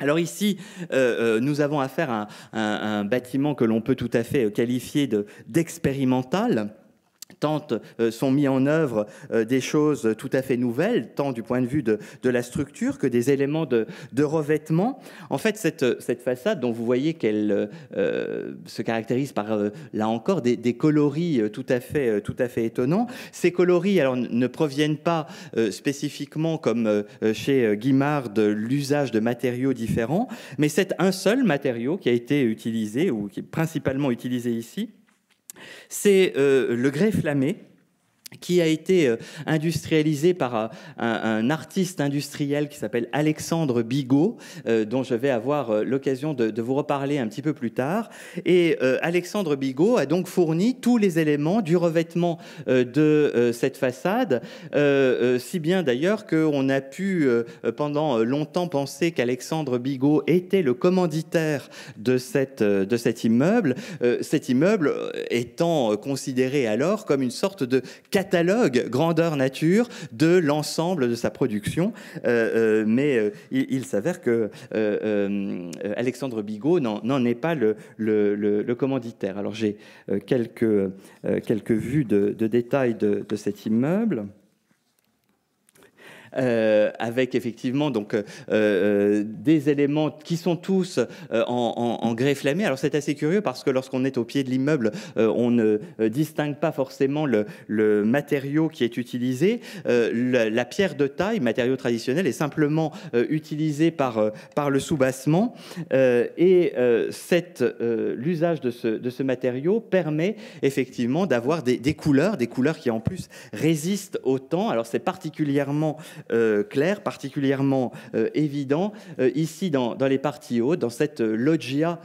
Alors ici, euh, euh, nous avons affaire à un, à un bâtiment que l'on peut tout à fait qualifier d'expérimental tant euh, sont mis en œuvre euh, des choses tout à fait nouvelles, tant du point de vue de, la structure que des éléments de, revêtement. En fait, cette, façade dont vous voyez qu'elle euh, se caractérise par, là encore, des, coloris tout à fait, tout étonnants, ces coloris alors, ne proviennent pas spécifiquement, comme chez Guimard, de l'usage de matériaux différents, mais c'est un seul matériau qui a été utilisé, ou qui est principalement utilisé ici, c'est euh, le grès flammé qui a été euh, industrialisé par euh, un, artiste industriel qui s'appelle Alexandre Bigot, euh, dont je vais avoir l'occasion de, vous reparler un petit peu plus tard. Et Alexandre Bigot a donc fourni tous les éléments du revêtement de cette façade, si bien d'ailleurs qu'on a pu pendant longtemps penser qu'Alexandre Bigot était le commanditaire de, cette, de cet immeuble, cet immeuble étant considéré alors comme une sorte de catalogue grandeur nature de l'ensemble de sa production. Euh, euh, mais euh, il, s'avère que Alexandre Bigot n'en est pas le, commanditaire. Alors j'ai quelques, vues de, détails de cet immeuble. Euh, avec effectivement donc euh, euh, des éléments qui sont tous en, en, en grès flammé. Alors c'est assez curieux parce que lorsqu'on est au pied de l'immeuble, on ne distingue pas forcément le, matériau qui est utilisé. La, pierre de taille, matériau traditionnel, est simplement utilisée par, par le soubassement et cette, l'usage de ce, de ce matériau permet effectivement d'avoir des, des couleurs, des couleurs qui en plus résistent au temps. Alors c'est particulièrement euh, clair, particulièrement euh, évident euh, ici dans, les parties hautes, dans cette loggia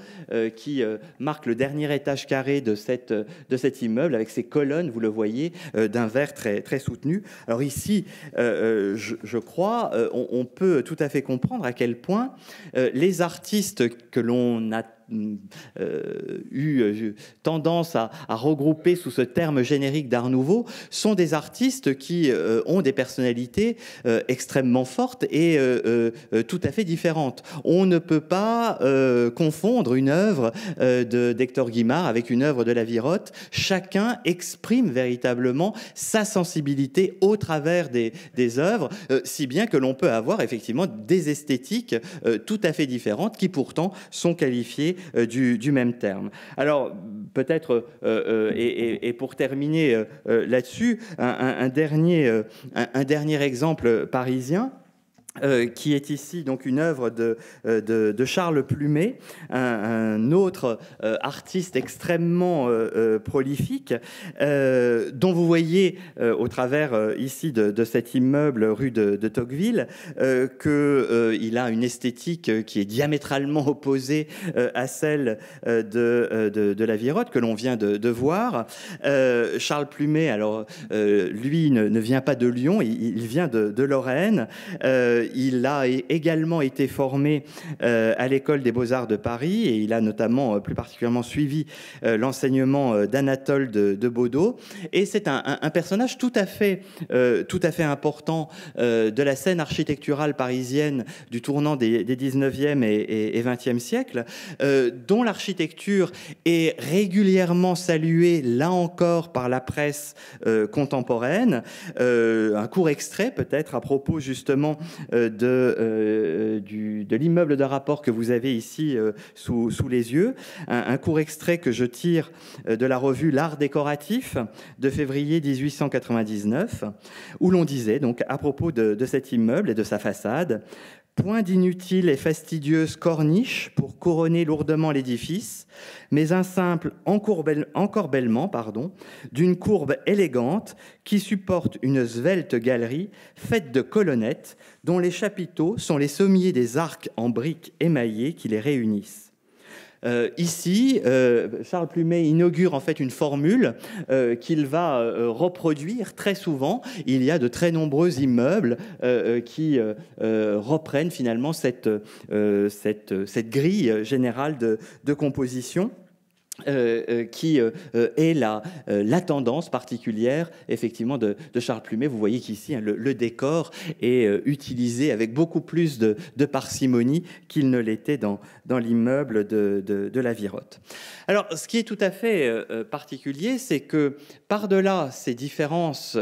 qui marque le dernier étage carré de, cette, de cet immeuble avec ses colonnes, vous le voyez, d'un vert très, très soutenu. Alors ici, je, crois, on, peut tout à fait comprendre à quel point les artistes que l'on a euh, euh, eu tendance à, regrouper sous ce terme générique d'art nouveau sont des artistes qui euh, ont des personnalités extrêmement fortes et tout à fait différentes. On ne peut pas confondre une œuvre de d'Hector Guimard avec une œuvre de la Virotte. Chacun exprime véritablement sa sensibilité au travers des œuvres, si bien que l'on peut avoir effectivement des esthétiques tout à fait différentes qui pourtant sont qualifiées euh, du, même terme. Alors, peut-être, euh, euh, et, pour terminer là-dessus, un, dernier exemple parisien. Euh, qui est ici donc une œuvre de, euh, de, Charles Plumet, un, autre euh, artiste extrêmement prolifique, dont vous voyez au travers ici de, cet immeuble rue de, Tocqueville qu'il a une esthétique qui est diamétralement opposée à celle de, la virotte que l'on vient de, voir. Charles Plumet, alors lui ne, vient pas de Lyon, il, il vient de, Lorraine il a également été formé euh, à l'école des beaux-arts de Paris et il a notamment euh, plus particulièrement suivi euh, l'enseignement d'Anatole de, Baudot. Et c'est un, personnage tout à fait, tout à fait important de la scène architecturale parisienne du tournant des, 19e et, et, 20e siècles, dont l'architecture est régulièrement saluée, là encore, par la presse contemporaine. un court extrait peut-être à propos justement euh, euh, de, l'immeuble de l'immeuble rapport que vous avez ici euh, sous, les yeux. Un, court extrait que je tire de la revue L'Art décoratif de février 1899, où l'on disait donc à propos de cet immeuble et de sa façade, Point d'inutile et fastidieuse corniche pour couronner lourdement l'édifice, mais un simple encorbellement pardon, d'une courbe élégante qui supporte une svelte galerie faite de colonnettes dont les chapiteaux sont les sommiers des arcs en briques émaillées qui les réunissent. Euh, ici, euh, Charles Plumet inaugure en fait une formule euh, qu'il va reproduire très souvent. Il y a de très nombreux immeubles qui reprennent finalement cette, grille générale de composition. Euh, euh, qui euh, est la, la, tendance particulière effectivement de, Charles Plumet. Vous voyez qu'ici hein, le, décor est utilisé avec beaucoup plus de, parcimonie qu'il ne l'était dans, l'immeuble de, de, la Virotte. Alors ce qui est tout à fait particulier, c'est que par-delà ces différences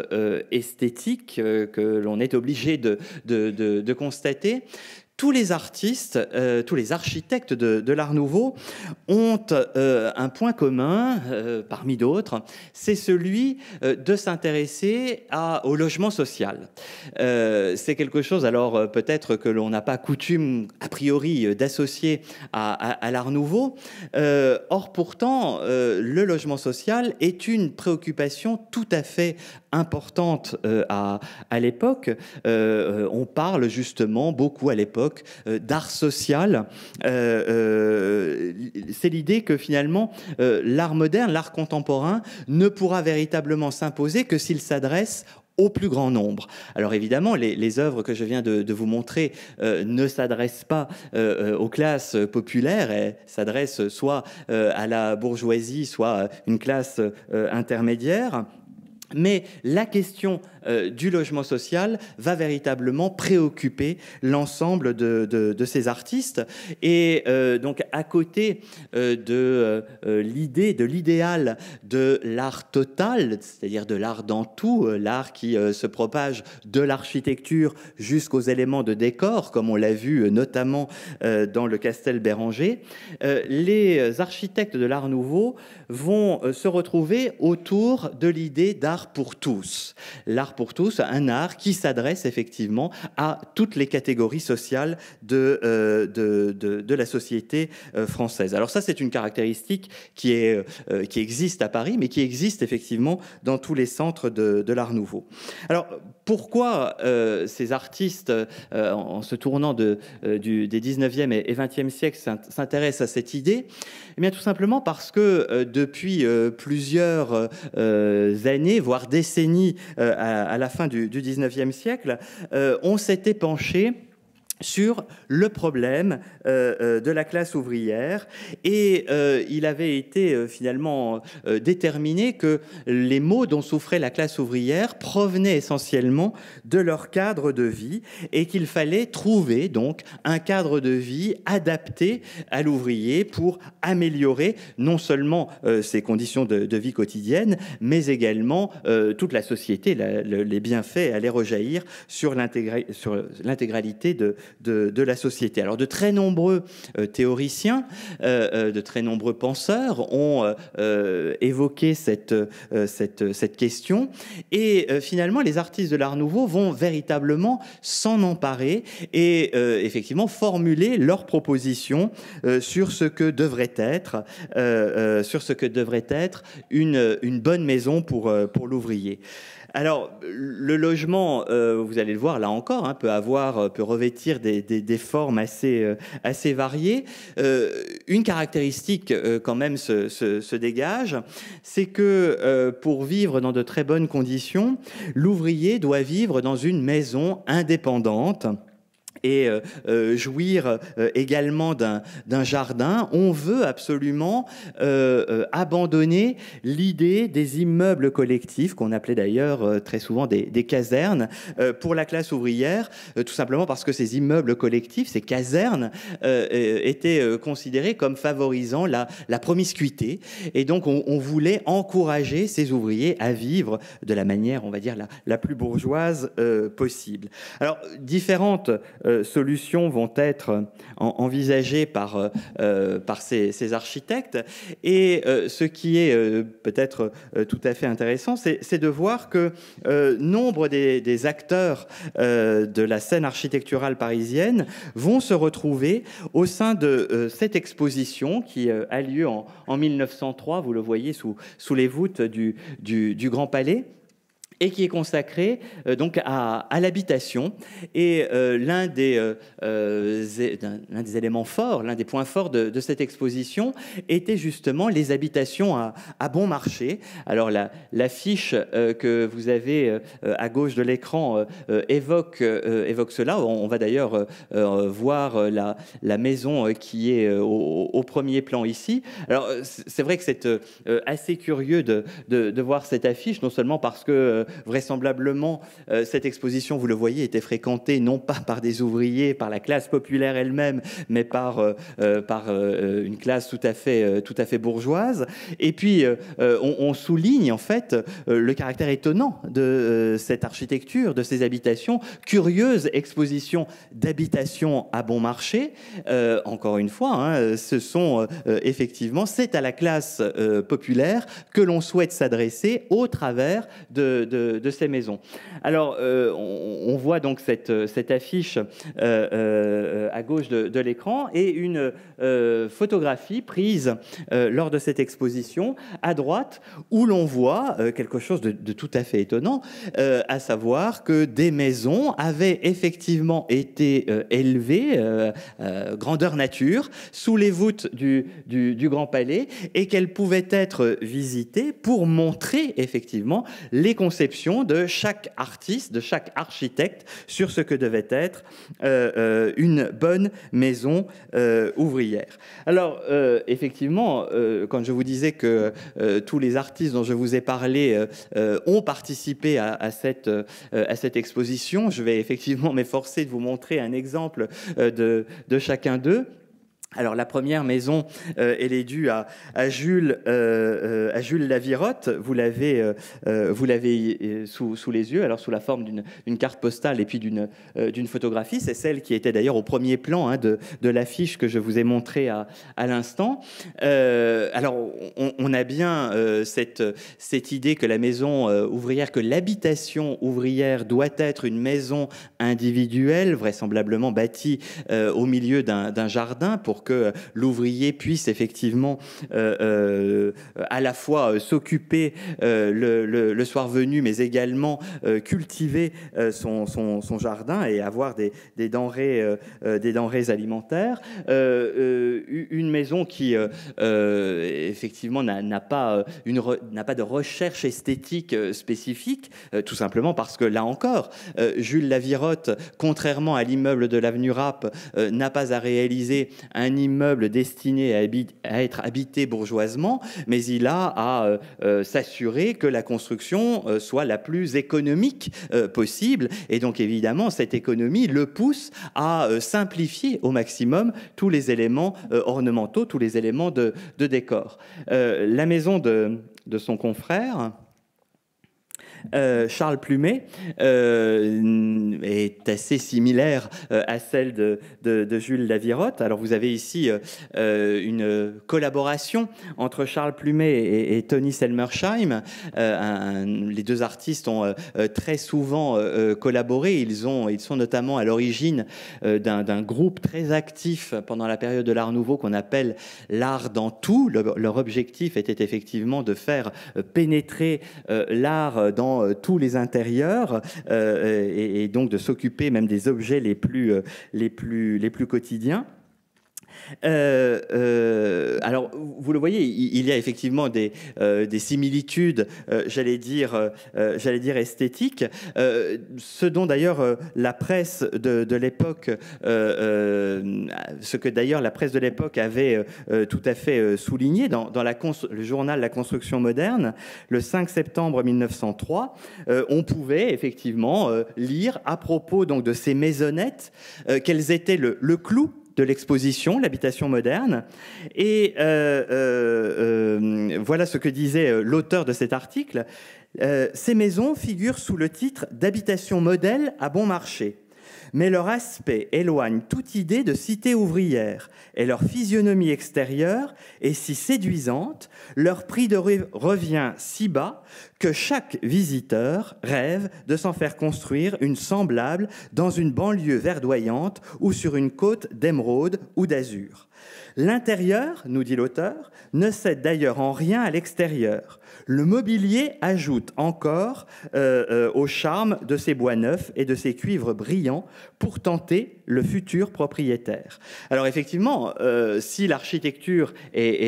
esthétiques que l'on est obligé de, constater, tous les artistes, euh, tous les architectes de, l'Art Nouveau ont euh, un point commun, euh, parmi d'autres, c'est celui de s'intéresser au logement social. c'est quelque chose, alors peut-être que l'on n'a pas coutume, a priori, d'associer à, l'Art Nouveau. or, pourtant, le logement social est une préoccupation tout à fait importante à l'époque. on parle justement beaucoup à l'époque euh, d'art social, euh, euh, c'est l'idée que finalement l'art moderne, l'art contemporain ne pourra véritablement s'imposer que s'il s'adresse au plus grand nombre. Alors évidemment, les, œuvres que je viens de, vous montrer ne s'adressent pas aux classes populaires, elles s'adressent soit à la bourgeoisie, soit à une classe intermédiaire. Mais la question euh, du logement social va véritablement préoccuper l'ensemble de, ces artistes. Et euh, donc, à côté euh, de l'idée, de l'idéal de l'art total, c'est-à-dire de l'art dans tout, l'art qui se propage de l'architecture jusqu'aux éléments de décor, comme on l'a vu notamment dans le Castel Béranger, les architectes de l'art nouveau vont se retrouver autour de l'idée d'art pour tous. L'art pour tous, un art qui s'adresse effectivement à toutes les catégories sociales de, euh, de, de, la société euh, française. Alors ça, c'est une caractéristique qui, est, euh, qui existe à Paris, mais qui existe effectivement dans tous les centres de, de l'art nouveau. Alors pourquoi euh, ces artistes, euh, en se tournant euh, des 19e et 20e siècles, s'intéressent à cette idée Eh bien, tout simplement parce que depuis plusieurs années, voire décennies, à, la fin du, du 19e siècle, on s'était penché sur le problème euh, euh, de la classe ouvrière et euh, il avait été finalement déterminé que les maux dont souffrait la classe ouvrière provenaient essentiellement de leur cadre de vie et qu'il fallait trouver donc un cadre de vie adapté à l'ouvrier pour améliorer non seulement ses conditions de, vie quotidienne mais également toute la société, les bienfaits allaient rejaillir sur l'intégralité de de, la société. Alors de très nombreux euh, théoriciens, euh, euh, de très nombreux penseurs ont évoqué cette, cette, question et finalement les artistes de l'art nouveau vont véritablement s'en emparer et effectivement formuler leurs propositions sur ce que devrait être, sur ce que devrait être une, bonne maison pour, pour l'ouvrier. Alors, le logement, euh, vous allez le voir là encore, hein, peut avoir, euh, peut revêtir des, formes assez, euh, variées. une caractéristique quand même se dégage, c'est que pour vivre dans de très bonnes conditions, l'ouvrier doit vivre dans une maison indépendante et euh, euh, jouir euh, également d'un jardin, on veut absolument abandonner l'idée des immeubles collectifs, qu'on appelait d'ailleurs très souvent des, casernes, pour la classe ouvrière, tout simplement parce que ces immeubles collectifs, ces casernes, étaient considérés comme favorisant la, promiscuité. Et donc, on, voulait encourager ces ouvriers à vivre de la manière, on va dire, la, plus bourgeoise possible. Alors, différentes euh, solutions vont être envisagées par, euh, euh, par ces, ces, architectes. Et ce qui est peut-être tout à fait intéressant, c'est de voir que nombre des, des acteurs de la scène architecturale parisienne vont se retrouver au sein de cette exposition qui a lieu en, en 1903, vous le voyez sous, sous les voûtes du, du Grand Palais et qui est consacré euh, donc à, l'habitation. Et euh, l'un des, euh, des, éléments forts, l'un des points forts de, cette exposition était justement les habitations à, bon marché. Alors l'affiche que vous avez à gauche de l'écran évoque, évoque cela. On, va d'ailleurs voir la, la, maison qui est au, premier plan ici. Alors c'est vrai que c'est assez curieux de, de, de, voir cette affiche, non seulement parce que vraisemblablement, euh, cette exposition, vous le voyez, était fréquentée non pas par des ouvriers, par la classe populaire elle-même, mais par, euh, euh, par une classe tout à, fait, tout à fait bourgeoise. Et puis, on, souligne en fait le caractère étonnant de cette architecture, de ces habitations, curieuse exposition d'habitations à bon marché. encore une fois, hein, ce sont effectivement, c'est à la classe populaire que l'on souhaite s'adresser au travers de ces maisons. Alors, euh, on, voit donc cette, affiche euh, euh, à gauche de, l'écran et une photographie prise lors de cette exposition à droite où l'on voit quelque chose de, tout à fait étonnant, à savoir que des maisons avaient effectivement été élevées, grandeur nature, sous les voûtes du, du Grand Palais et qu'elles pouvaient être visitées pour montrer effectivement les conceptions de chaque artiste, de chaque architecte sur ce que devait être euh, euh, une bonne maison euh, ouvrière. Alors, effectivement, quand je vous disais que tous les artistes dont je vous ai parlé ont participé à, cette, exposition, je vais effectivement m'efforcer de vous montrer un exemple de chacun d'eux. Alors la première maison, euh, elle est due à, à Jules, euh, euh, à Jules Lavirotte. Vous l'avez, vous l'avez sous, sous, les yeux. Alors sous la forme d'une carte postale et puis d'une d'une photographie, c'est celle qui était d'ailleurs au premier plan hein, de, de l'affiche que je vous ai montrée à, à l'instant. alors on, a bien cette cette idée que la maison ouvrière, que l'habitation ouvrière doit être une maison individuelle, vraisemblablement bâtie au milieu d'un jardin pour que euh, l'ouvrier puisse effectivement euh, euh, à la fois s'occuper le, soir venu, mais également cultiver son, jardin et avoir des, denrées, des denrées alimentaires. une maison qui effectivement n'a pas, pas de recherche esthétique spécifique, tout simplement parce que là encore, Jules Lavirotte, contrairement à l'immeuble de l'avenue Rapp, n'a pas à réaliser un immeuble destiné à, être habité bourgeoisement, mais il a à euh, euh, s'assurer que la construction euh, soit la plus économique possible. Et donc évidemment, cette économie le pousse à simplifier au maximum tous les éléments ornementaux, tous les éléments de, décor. la maison de son confrère, euh, Charles Plumet euh, est assez similaire euh, à celle de, de, Jules Lavirotte. Alors vous avez ici une collaboration entre Charles Plumet et, Tony Selmersheim. les deux artistes ont très souvent collaboré. Ils, ont, ils sont notamment à l'origine d'un groupe très actif pendant la période de l'Art Nouveau qu'on appelle l'art dans tout. leur objectif était effectivement de faire pénétrer l'art dans euh, tous les intérieurs euh, et, et, donc de s'occuper même des objets les plus, euh, les plus, les plus quotidiens. Euh, euh, alors, vous le voyez, il y a effectivement des, euh, des similitudes, euh, j'allais dire, j'allais dire esthétiques, ce dont d'ailleurs la presse de, de l'époque, ce que d'ailleurs la presse de l'époque avait tout à fait souligné dans, dans la le journal La Construction moderne, le 5 septembre 1903, on pouvait effectivement lire à propos donc de ces maisonnettes qu'elles étaient le, le clou de l'exposition, l'habitation moderne. Et euh, euh, euh, voilà ce que disait l'auteur de cet article. ces maisons figurent sous le titre d'habitation modèle à bon marché mais leur aspect éloigne toute idée de cité ouvrière, et leur physionomie extérieure est si séduisante, leur prix de revient si bas, que chaque visiteur rêve de s'en faire construire une semblable dans une banlieue verdoyante ou sur une côte d'émeraude ou d'azur. L'intérieur, nous dit l'auteur, ne cède d'ailleurs en rien à l'extérieur. Le mobilier ajoute encore euh, euh, au charme de ces bois neufs et de ses cuivres brillants pour tenter le futur propriétaire. Alors effectivement, euh, si l'architecture est,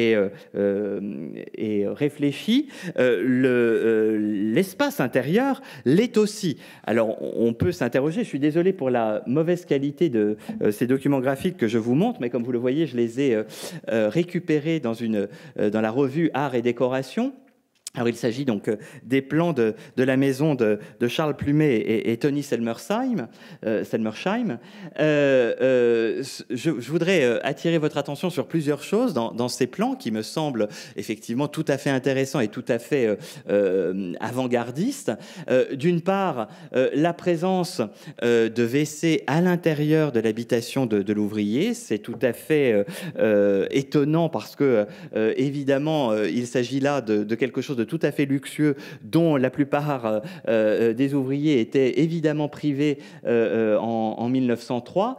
réfléchie, l'espace intérieur l'est aussi. Alors on peut s'interroger, je suis désolé pour la mauvaise qualité de ces documents graphiques que je vous montre, mais comme vous le voyez, je les ai récupérés dans, dans la revue Art et Décoration. Alors, il s'agit donc euh, des plans de, la maison de, Charles Plumet et, Tony Selmersheim. Euh, Selmersheim. Euh, je, voudrais attirer votre attention sur plusieurs choses dans, ces plans qui me semblent effectivement tout à fait intéressants et tout à fait avant-gardistes. D'une part, la présence de WC à l'intérieur de l'habitation de, de l'ouvrier, c'est tout à fait étonnant parce que, évidemment, il s'agit là de quelque chose de tout à fait luxueux dont la plupart euh, euh, des ouvriers étaient évidemment privés euh, en, 1903.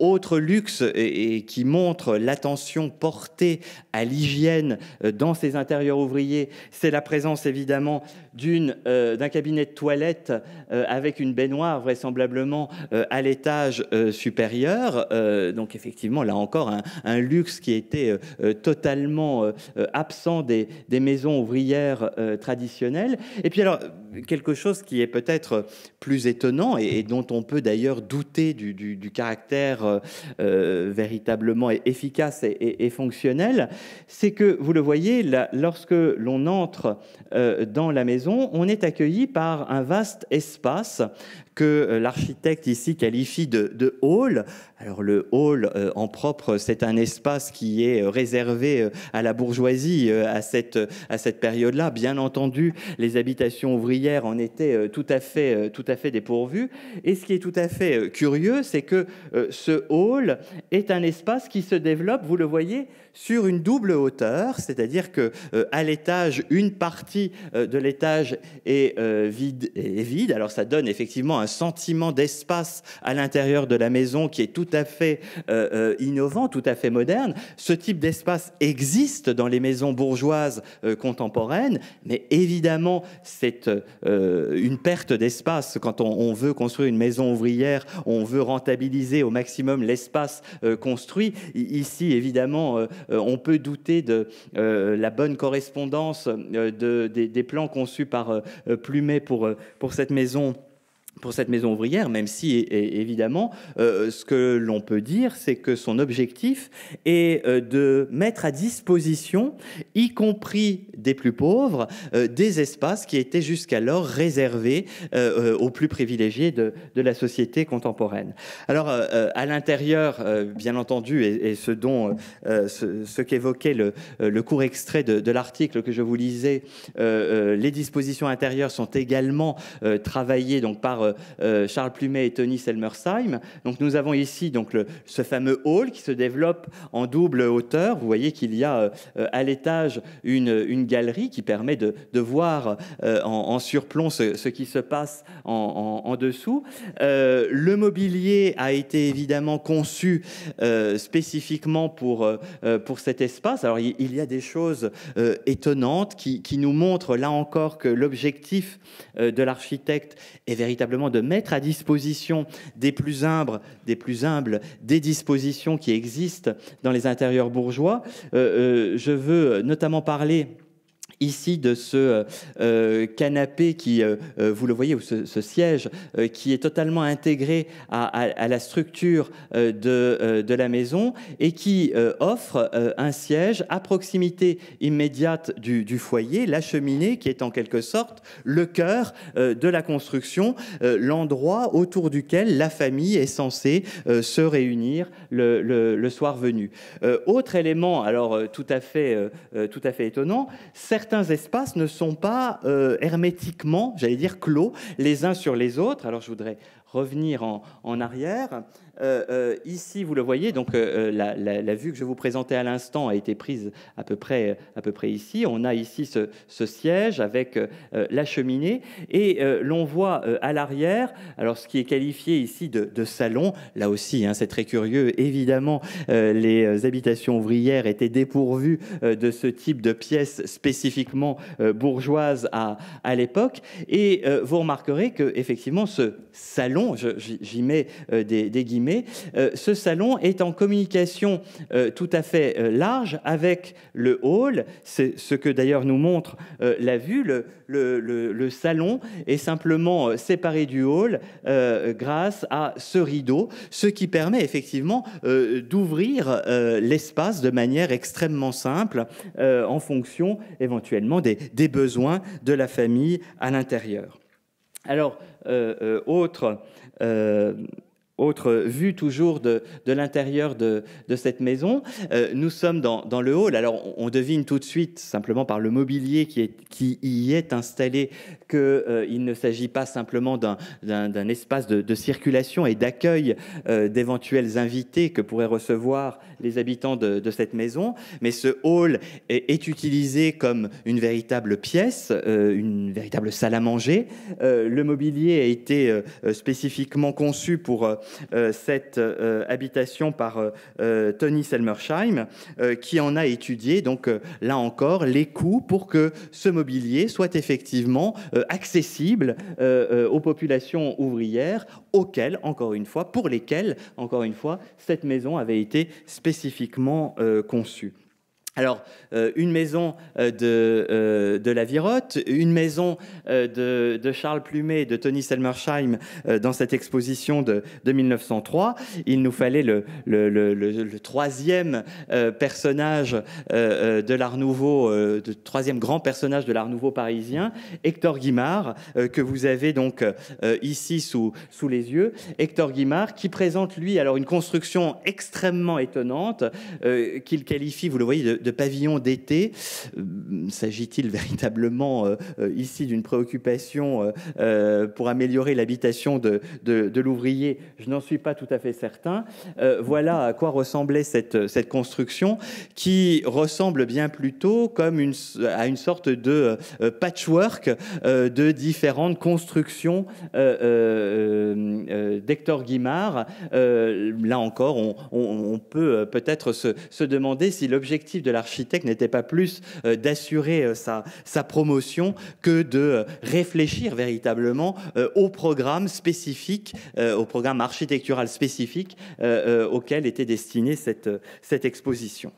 autre luxe et, qui montre l'attention portée à l'hygiène dans ces intérieurs ouvriers, c'est la présence évidemment d'une d'un cabinet de toilette avec une baignoire vraisemblablement à l'étage supérieur. donc effectivement, là encore, un, luxe qui était totalement absent des, des maisons maison ouvrière euh, traditionnelle. Et puis alors, quelque chose qui est peut-être plus étonnant et, dont on peut d'ailleurs douter du, caractère euh, euh, véritablement efficace et, fonctionnel, c'est que, vous le voyez, lorsque l'on entre dans la maison, on est accueilli par un vaste espace que l'architecte ici qualifie de, hall. Alors le hall en propre, c'est un espace qui est réservé à la bourgeoisie, à cette, à cette période-là. Bien entendu, les habitations ouvrières en étaient euh, tout à fait, euh, tout à fait dépourvues. Et ce qui est tout à fait euh, curieux, c'est que ce hall est un espace qui se développe, vous le voyez, sur une double hauteur, c'est-à-dire que euh, à l'étage, une partie euh, de l'étage euh, est, vide, Alors ça donne effectivement un sentiment d'espace à l'intérieur de la maison qui est tout à fait innovant, tout à fait moderne. Ce type d'espace existe dans les maisons bourgeoises contemporaines, mais évidemment c'est une perte d'espace quand on, veut construire une maison ouvrière, on veut rentabiliser au maximum l'espace construit. Ici évidemment euh, on peut douter de euh, la bonne correspondance euh, des, plans conçus par Plumet pour cette maison pour cette maison ouvrière, même si évidemment, euh, ce que l'on peut dire, c'est que son objectif est euh, de mettre à disposition, y compris des plus pauvres, euh, des espaces qui étaient jusqu'alors réservés aux plus privilégiés de, la société contemporaine. Alors, à l'intérieur, bien entendu, et, ce dont ce, qu'évoquait le, court extrait de, de l'article que je vous lisais, les dispositions intérieures sont également travaillées donc par euh, euh, Charles Plumet et Tony Selmersheim. Donc nous avons ici donc ce fameux hall qui se développe en double hauteur. Vous voyez qu'il y a euh, à l'étage une, galerie qui permet de, voir en, surplomb ce, qui se passe en, dessous. le mobilier a été évidemment conçu spécifiquement pour, pour cet espace. Alors il, y a des choses étonnantes qui, nous montrent là encore que l'objectif de l'architecte est véritablement de mettre à disposition des plus humbles, des plus humbles, des dispositions qui existent dans les intérieurs bourgeois. Euh, euh, je veux notamment parler ici de ce euh, euh, canapé qui, euh, vous le voyez, ou ce, siège qui est totalement intégré à, la structure de, la maison et qui offre un siège à proximité immédiate du, foyer, la cheminée qui est en quelque sorte le cœur de la construction, l'endroit autour duquel la famille est censée se réunir le, soir venu. autre élément, alors tout à fait, tout à fait étonnant, certains certains espaces ne sont pas euh, hermétiquement, j'allais dire, clos les uns sur les autres. Alors je voudrais revenir en arrière. Euh, euh, ici, vous le voyez, donc euh, la, vue que je vous présentais à l'instant a été prise à peu près, à peu près ici. On a ici ce, siège avec la cheminée et l'on voit à l'arrière, alors ce qui est qualifié ici de, salon, là aussi, hein, c'est très curieux. Évidemment, les habitations ouvrières étaient dépourvues de ce type de pièces spécifiquement bourgeoises à, à l'époque. Et vous remarquerez que effectivement, ce salon, j'y mets des guillemets euh, ce salon est en communication euh, tout à fait euh, large avec le hall. C'est ce que d'ailleurs nous montre la vue. Le, salon est simplement séparé du hall grâce à ce rideau, ce qui permet effectivement d'ouvrir l'espace de manière extrêmement simple en fonction éventuellement des, besoins de la famille à l'intérieur. Alors, autre autre vue toujours de, l'intérieur de, cette maison. Euh, nous sommes dans, le hall. Alors on, devine tout de suite, simplement par le mobilier qui, est, qui y est installé, qu'il euh, ne s'agit pas simplement d'un espace de, circulation et d'accueil euh, d'éventuels invités que pourraient recevoir les habitants de, cette maison, mais ce hall est, est utilisé comme une véritable pièce, une véritable salle à manger. le mobilier a été spécifiquement conçu pour euh, cette euh, habitation par euh, Tony Selmersheim, qui en a étudié, donc là encore, les coûts pour que ce mobilier soit effectivement accessible aux populations ouvrières, auxquelles, encore une fois, pour lesquelles, encore une fois, cette maison avait été spécifiquement conçue. Alors, euh, une maison euh, de, euh, de, la Virotte, une maison de, Charles Plumet et de Tony Selmersheim dans cette exposition de, de, 1903. Il nous fallait le, le, troisième personnage de l'Art Nouveau, le troisième grand personnage de l'Art Nouveau parisien, Hector Guimard, que vous avez donc ici sous, sous les yeux. Hector Guimard qui présente, lui, alors une construction extrêmement étonnante qu'il qualifie, vous le voyez, de de pavillon d'été. Euh, s'agit-il véritablement euh, euh, ici d'une préoccupation pour améliorer l'habitation de, l'ouvrier Je n'en suis pas tout à fait certain. voilà à quoi ressemblait cette, cette construction qui ressemble bien plutôt comme une, à une sorte de patchwork de différentes constructions d'Hector Guimard. là encore, on, peut peut-être se, se demander si l'objectif de la l'architecte n'était pas plus euh, d'assurer euh, sa, promotion que de euh, réfléchir véritablement au programme spécifique, au programme architectural spécifique auquel était destinée cette exposition.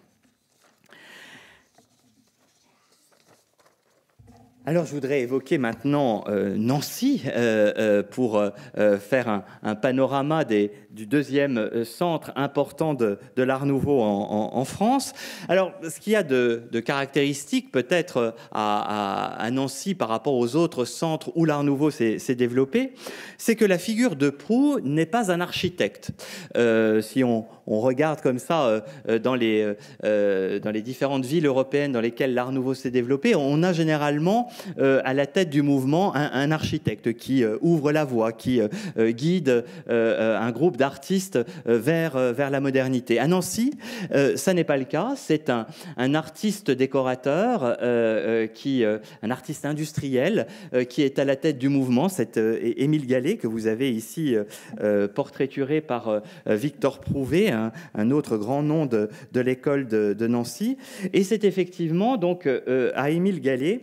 Alors je voudrais évoquer maintenant euh, Nancy euh, euh, pour faire un, panorama des, du deuxième centre important de, l'art nouveau en, France. Alors ce qu'il y a de, caractéristique peut-être à, Nancy par rapport aux autres centres où l'art nouveau s'est développé, c'est que la figure de Prou n'est pas un architecte. si on, on regarde comme ça euh, euh, euh, dans, les, différentes villes européennes dans lesquelles l'art nouveau s'est développé, on a généralement à la tête du mouvement un, architecte qui ouvre la voie, qui guide un groupe d'artistes vers, la modernité. À Nancy, ça n'est pas le cas. C'est un, artiste décorateur, qui, un artiste industriel qui est à la tête du mouvement. C'est Émile Gallet que vous avez ici portraituré par Victor Prouvé, un, autre grand nom de, l'école de, Nancy. Et c'est effectivement donc euh, euh, à Émile Gallet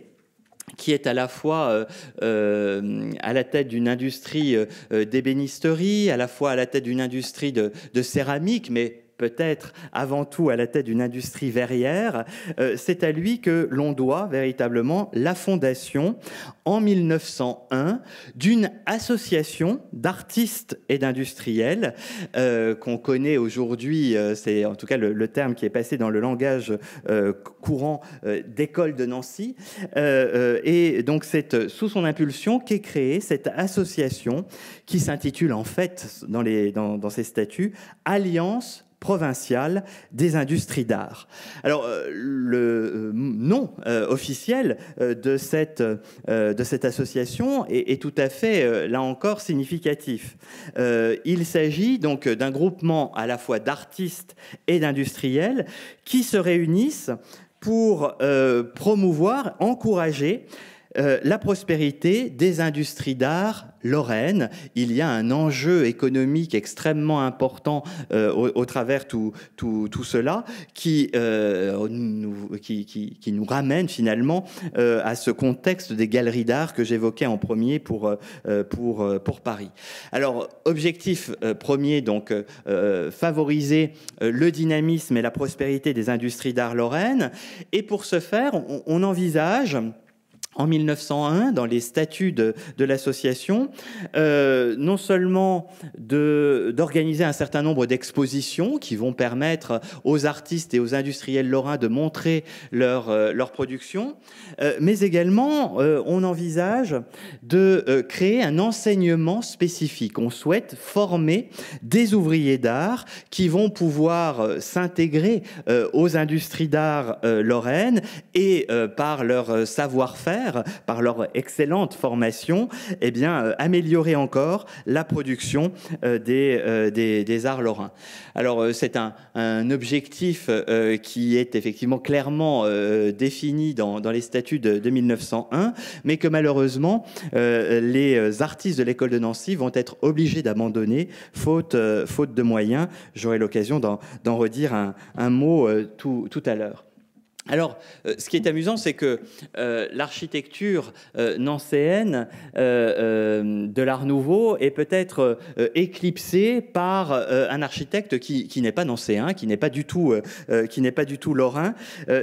qui est à la fois euh, à la tête d'une industrie d'ébénisterie, à la fois à la tête d'une industrie de céramique, mais peut-être avant tout à la tête d'une industrie verrière, euh, c'est à lui que l'on doit véritablement la fondation en 1901 d'une association d'artistes et d'industriels euh, qu'on connaît aujourd'hui, euh, c'est en tout cas le, terme qui est passé dans le langage courant d'école de Nancy. et donc c'est sous son impulsion qu'est créée cette association qui s'intitule en fait dans, les, dans ses statuts Alliance provinciale des industries d'art. Alors, euh, le euh, nom euh, officiel de cette, de cette association est, est, tout à fait, là encore, significatif. il s'agit donc d'un groupement à la fois d'artistes et d'industriels qui se réunissent pour promouvoir, encourager euh, la prospérité des industries d'art lorraine. Il y a un enjeu économique extrêmement important euh, au, travers tout, tout, cela qui, euh, nous, qui, nous ramène finalement à ce contexte des galeries d'art que j'évoquais en premier pour, pour, pour Paris. Alors, objectif premier, donc, favoriser le dynamisme et la prospérité des industries d'art lorraine. Et pour ce faire, on envisage en 1901 dans les statuts de, l'association, euh, non seulement d'organiser un certain nombre d'expositions qui vont permettre aux artistes et aux industriels lorrains de montrer leur, euh, leur production, euh, mais également on envisage de créer un enseignement spécifique. On souhaite former des ouvriers d'art qui vont pouvoir s'intégrer aux industries d'art lorraines et par leur savoir-faire par leur excellente formation, et eh bien, euh, améliorer encore la production euh, euh, des, arts lorrains. Alors, c'est un, objectif qui est effectivement clairement défini dans, les statuts de, 1901, mais que malheureusement, les artistes de l'école de Nancy vont être obligés d'abandonner faute, de moyens. J'aurai l'occasion d'en redire un, mot tout à l'heure. Alors, euh, ce qui est amusant, c'est que euh, l'architecture euh, nancéenne de l'Art Nouveau est peut-être éclipsée par un architecte qui, n'est pas nancéen, qui n'est pas du tout, qui n'est pas du tout lorrain.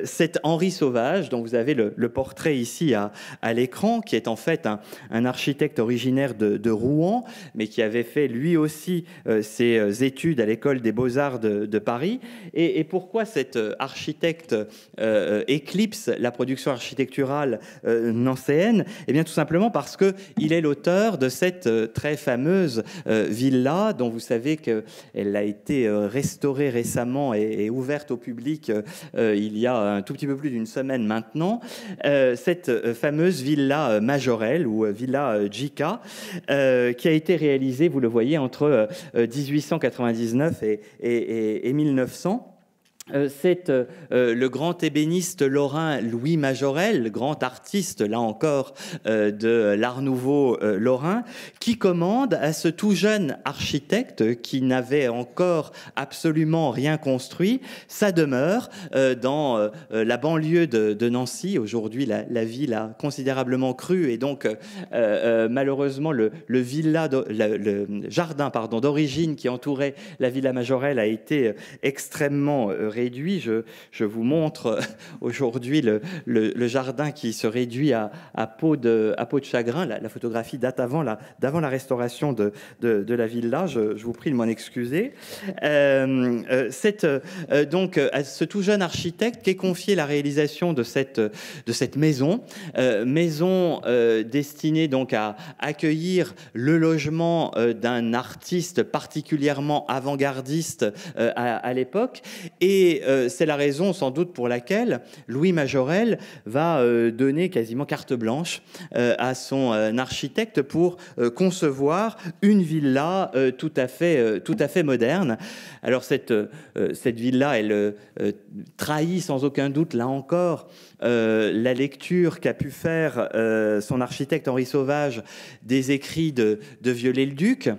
c'est Henri Sauvage, dont vous avez le, portrait ici à, l'écran, qui est en fait un, architecte originaire de, Rouen, mais qui avait fait lui aussi ses études à l'école des beaux-arts de, Paris. Et, et, pourquoi cet architecte euh, euh, éclipse la production architecturale euh, nancéenne Eh bien, tout simplement parce que il est l'auteur de cette très fameuse villa dont vous savez qu'elle a été restaurée récemment et, ouverte au public il y a un tout petit peu plus d'une semaine maintenant. cette fameuse villa Majorelle ou villa Gica, qui a été réalisée, vous le voyez, entre 1899 et, et 1900. Euh, c'est euh, euh, le grand ébéniste lorrain Louis Majorel, grand artiste, là encore, de l'Art Nouveau lorrain, qui commande à ce tout jeune architecte qui n'avait encore absolument rien construit sa demeure dans la banlieue de, Nancy. Aujourd'hui, la, ville a considérablement cru et donc, malheureusement, le, villa le jardin d'origine qui entourait la villa Majorel a été extrêmement réduit. Je, je vous montre euh, aujourd'hui le, le, jardin qui se réduit à, à, peau, de, à peau de chagrin. La, photographie date avant la, d'avant la restauration de, de, de la villa. Je, je, vous prie de m'en excuser. Euh, euh cette, euh, donc, à ce tout jeune architecte qui est confié la réalisation de cette, de cette maison, maison destinée donc à accueillir le logement d'un artiste particulièrement avant-gardiste à, à l'époque. Et et euh, c'est la raison sans doute pour laquelle Louis Majorel va euh, donner quasiment carte blanche euh, à son architecte pour concevoir une villa tout, à fait, tout à fait moderne. Alors cette, cette villa, elle trahit sans aucun doute, là encore, la lecture qu'a pu faire son architecte Henri Sauvage des écrits de, de Viollet-le-Duc.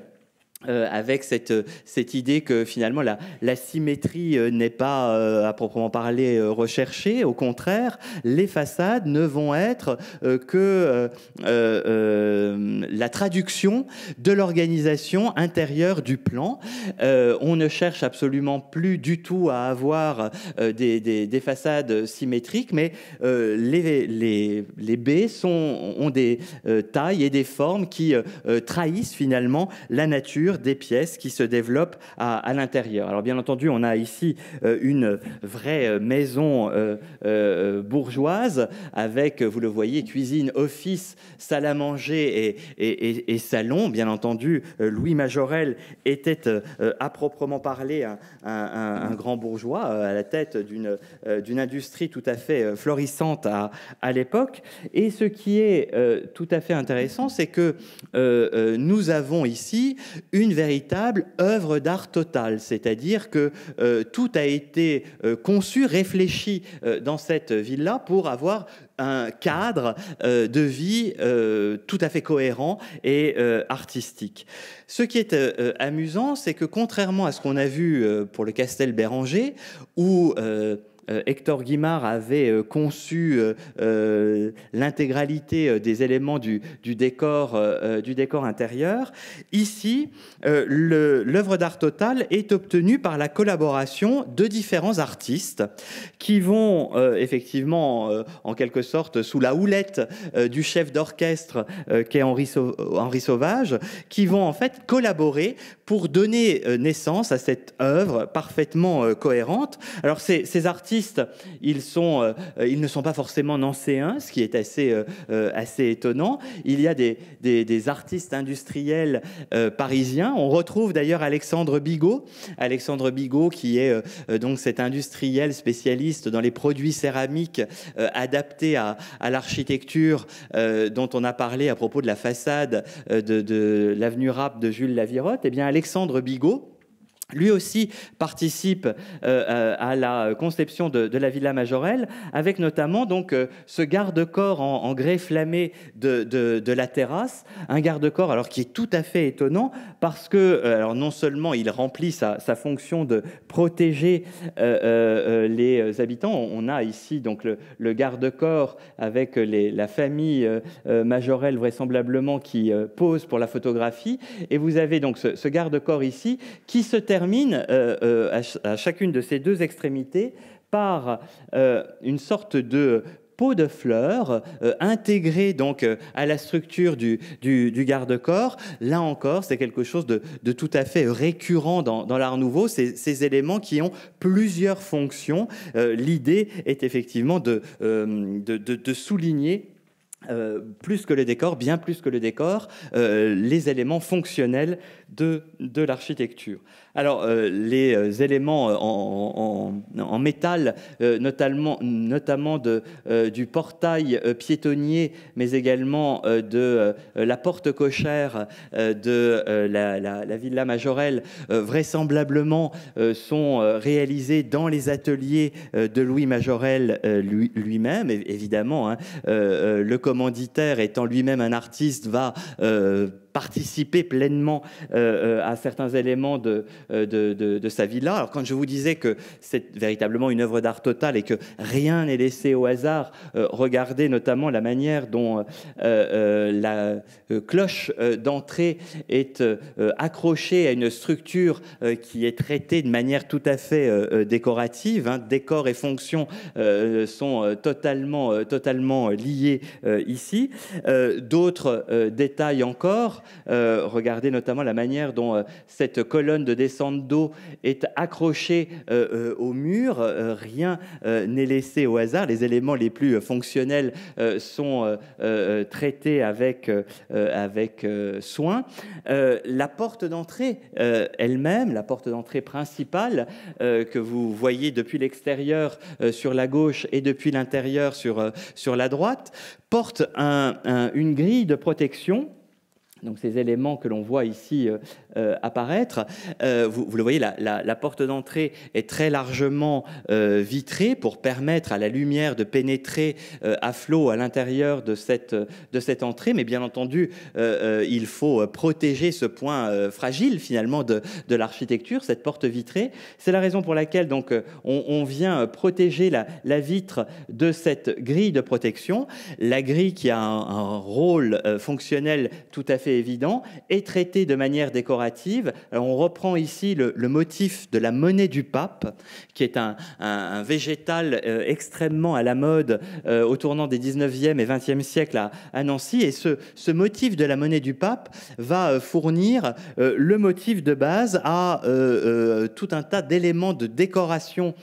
Euh, avec cette, euh, cette idée que finalement la, la symétrie euh, n'est pas à proprement parler recherchée, au contraire, les façades ne vont être que la traduction de l'organisation intérieure du plan. on ne cherche absolument plus du tout à avoir des, des, façades symétriques, mais les, les, les, baies sont, ont des tailles et des formes qui trahissent finalement la nature des pièces qui se développent à, l'intérieur. Alors bien entendu, on a ici euh, une vraie euh, maison euh, bourgeoise avec, vous le voyez, cuisine, office, salle à manger et, salon. Bien entendu, Louis Majorel était à proprement parler un, grand bourgeois à la tête d'une d'une industrie tout à fait florissante à, à l'époque. Et ce qui est tout à fait intéressant, c'est que nous avons ici une une véritable œuvre d'art total, c'est-à-dire que euh, tout a été euh, conçu, réfléchi euh, dans cette ville-là pour avoir un cadre de vie tout à fait cohérent et artistique. Ce qui est amusant, c'est que contrairement à ce qu'on a vu pour le Castel Béranger, où euh, Hector Guimard avait euh, conçu euh, l'intégralité des éléments du, décor, du décor intérieur. Ici, l'œuvre d'art total est obtenue par la collaboration de différents artistes qui vont effectivement, en quelque sorte, sous la houlette du chef d'orchestre est Henri, Sauvage, qui vont en fait collaborer pour donner naissance à cette œuvre parfaitement cohérente. Alors ces artistes ils, sont, euh, ils ne sont pas forcément nancéens, ce qui est assez, euh, euh, assez étonnant. Il y a des, des, artistes industriels parisiens. On retrouve d'ailleurs Alexandre Bigot. Alexandre Bigot, qui est donc cet industriel spécialiste dans les produits céramiques adaptés à, à l'architecture dont on a parlé à propos de la façade de, de l'avenue Rapp de Jules Lavirotte. Eh bien, Alexandre Bigot, lui aussi participe euh, euh, à la conception de, la Villa Majorelle, avec notamment donc euh, ce garde-corps en, grès flammé de, de, la terrasse, un garde-corps alors qui est tout à fait étonnant parce que alors non seulement il remplit sa, sa fonction de protéger les habitants, on a ici donc le, garde-corps avec les, la famille Majorelle vraisemblablement qui pose pour la photographie, et vous avez donc ce, ce garde-corps ici qui se termine termine euh, euh, à, chacune de ces deux extrémités par euh, une sorte de pot de fleurs intégré intégrée donc à la structure du, garde-corps. Là encore, c'est quelque chose de, tout à fait récurrent dans, l'art nouveau, ces, éléments qui ont plusieurs fonctions. L'idée est effectivement de, de souligner plus que le décor, bien plus que le décor, les éléments fonctionnels de, l'architecture. Alors, euh, les euh, éléments euh, en, métal, notamment, notamment du portail piétonnier, mais également de la porte cochère de la, Villa Majorelle, vraisemblablement sont réalisés dans les ateliers de Louis Majorelle lui-même, évidemment. Hein. le commanditaire étant lui-même un artiste, va participer pleinement euh, euh, à certains éléments euh, de, de, sa vie-là. Alors quand je vous disais que c'est véritablement une œuvre d'art totale et que rien n'est laissé au hasard, regardez notamment la manière dont la cloche d'entrée est accrochée à une structure qui est traitée de manière tout à fait décorative. Hein. Décor et fonction sont totalement, totalement liés ici. D'autres détails encore. Euh, regardez notamment la manière dont euh, cette colonne de descente d'eau est accrochée euh, au mur. rien n'est laissé au hasard. Les éléments les plus fonctionnels sont traités avec, avec soin. la porte d'entrée elle-même, la porte d'entrée principale que vous voyez depuis l'extérieur sur la gauche et depuis l'intérieur sur, sur la droite, porte une grille de protection donc ces éléments que l'on voit ici euh, euh, apparaître. Euh, vous, le voyez, la, porte d'entrée est très largement vitrée pour permettre à la lumière de pénétrer à flot à l'intérieur de cette, de cette entrée, mais bien entendu, il faut protéger ce point fragile finalement de, de l'architecture, cette porte vitrée. C'est la raison pour laquelle donc on, vient protéger la, la, vitre de cette grille de protection, la grille qui a un rôle fonctionnel tout à fait évident, est traité de manière décorative. Euh, on reprend ici le, motif de la monnaie du pape, qui est un, végétal euh, extrêmement à la mode euh, au tournant des 19e et 20e siècles à, Nancy. Et ce, ce, motif de la monnaie du pape va fournir le motif de base à tout un tas d'éléments de décoration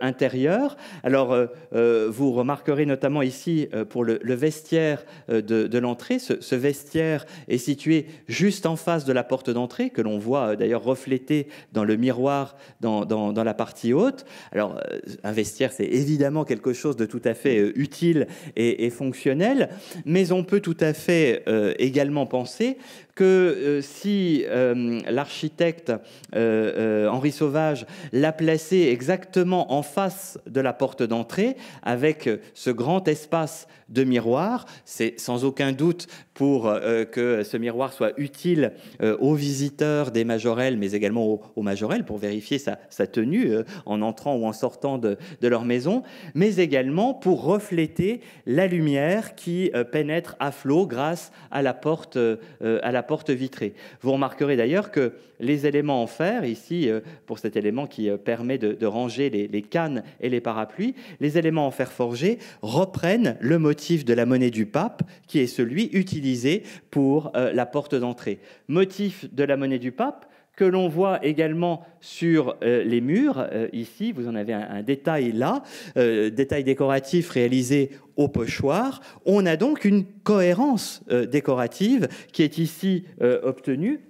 intérieure. Alors vous remarquerez notamment ici pour le, vestiaire de, l'entrée, ce, ce vestiaire est situé situé juste en face de la porte d'entrée, que l'on voit euh, d'ailleurs reflétée dans le miroir dans, la partie haute. Alors, euh, un vestiaire, c'est évidemment quelque chose de tout à fait euh, utile et, fonctionnel, mais on peut tout à fait également penser que euh, si euh, l'architecte euh, Henri Sauvage l'a placé exactement en face de la porte d'entrée, avec ce grand espace de miroir, c'est sans aucun doute pour que ce miroir soit utile aux visiteurs des majorelles, mais également aux, majorelles pour vérifier sa, tenue en entrant ou en sortant de, de, leur maison, mais également pour refléter la lumière qui pénètre à flot grâce à la porte, à la porte vitrée. Vous remarquerez d'ailleurs que les éléments en fer, ici, euh, pour cet élément qui euh, permet de, ranger les, cannes et les parapluies, les éléments en fer forgé reprennent le motif de la monnaie du pape, qui est celui utilisé pour euh, la porte d'entrée. Motif de la monnaie du pape, que l'on voit également sur euh, les murs. Euh, ici, vous en avez un, détail là, euh, détail décoratif réalisé au pochoir. On a donc une cohérence décorative qui est ici obtenue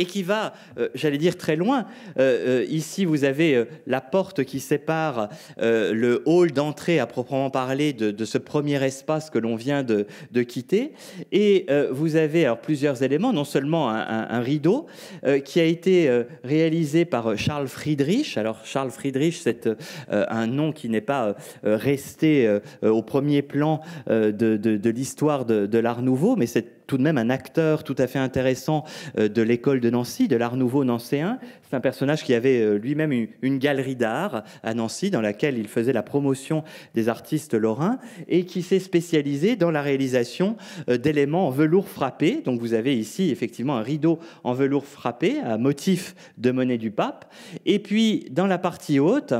et qui va, euh, j'allais dire, très loin. Euh, euh, ici, vous avez la porte qui sépare le hall d'entrée à proprement parler de, ce premier espace que l'on vient de, quitter. Et vous avez alors, plusieurs éléments, non seulement un, rideau qui a été réalisé par Charles Friedrich. Alors, Charles Friedrich, c'est un nom qui n'est pas resté au premier plan de, de l'histoire de l'Art nouveau, mais c'est tout de même un acteur tout à fait intéressant euh, de l'école de Nancy, de l'art nouveau nancéen. C'est un personnage qui avait euh, lui-même une galerie d'art à Nancy dans laquelle il faisait la promotion des artistes lorrains et qui s'est spécialisé dans la réalisation euh, d'éléments en velours frappé. Donc vous avez ici effectivement un rideau en velours frappé à motif de monnaie du Pape. Et puis dans la partie haute,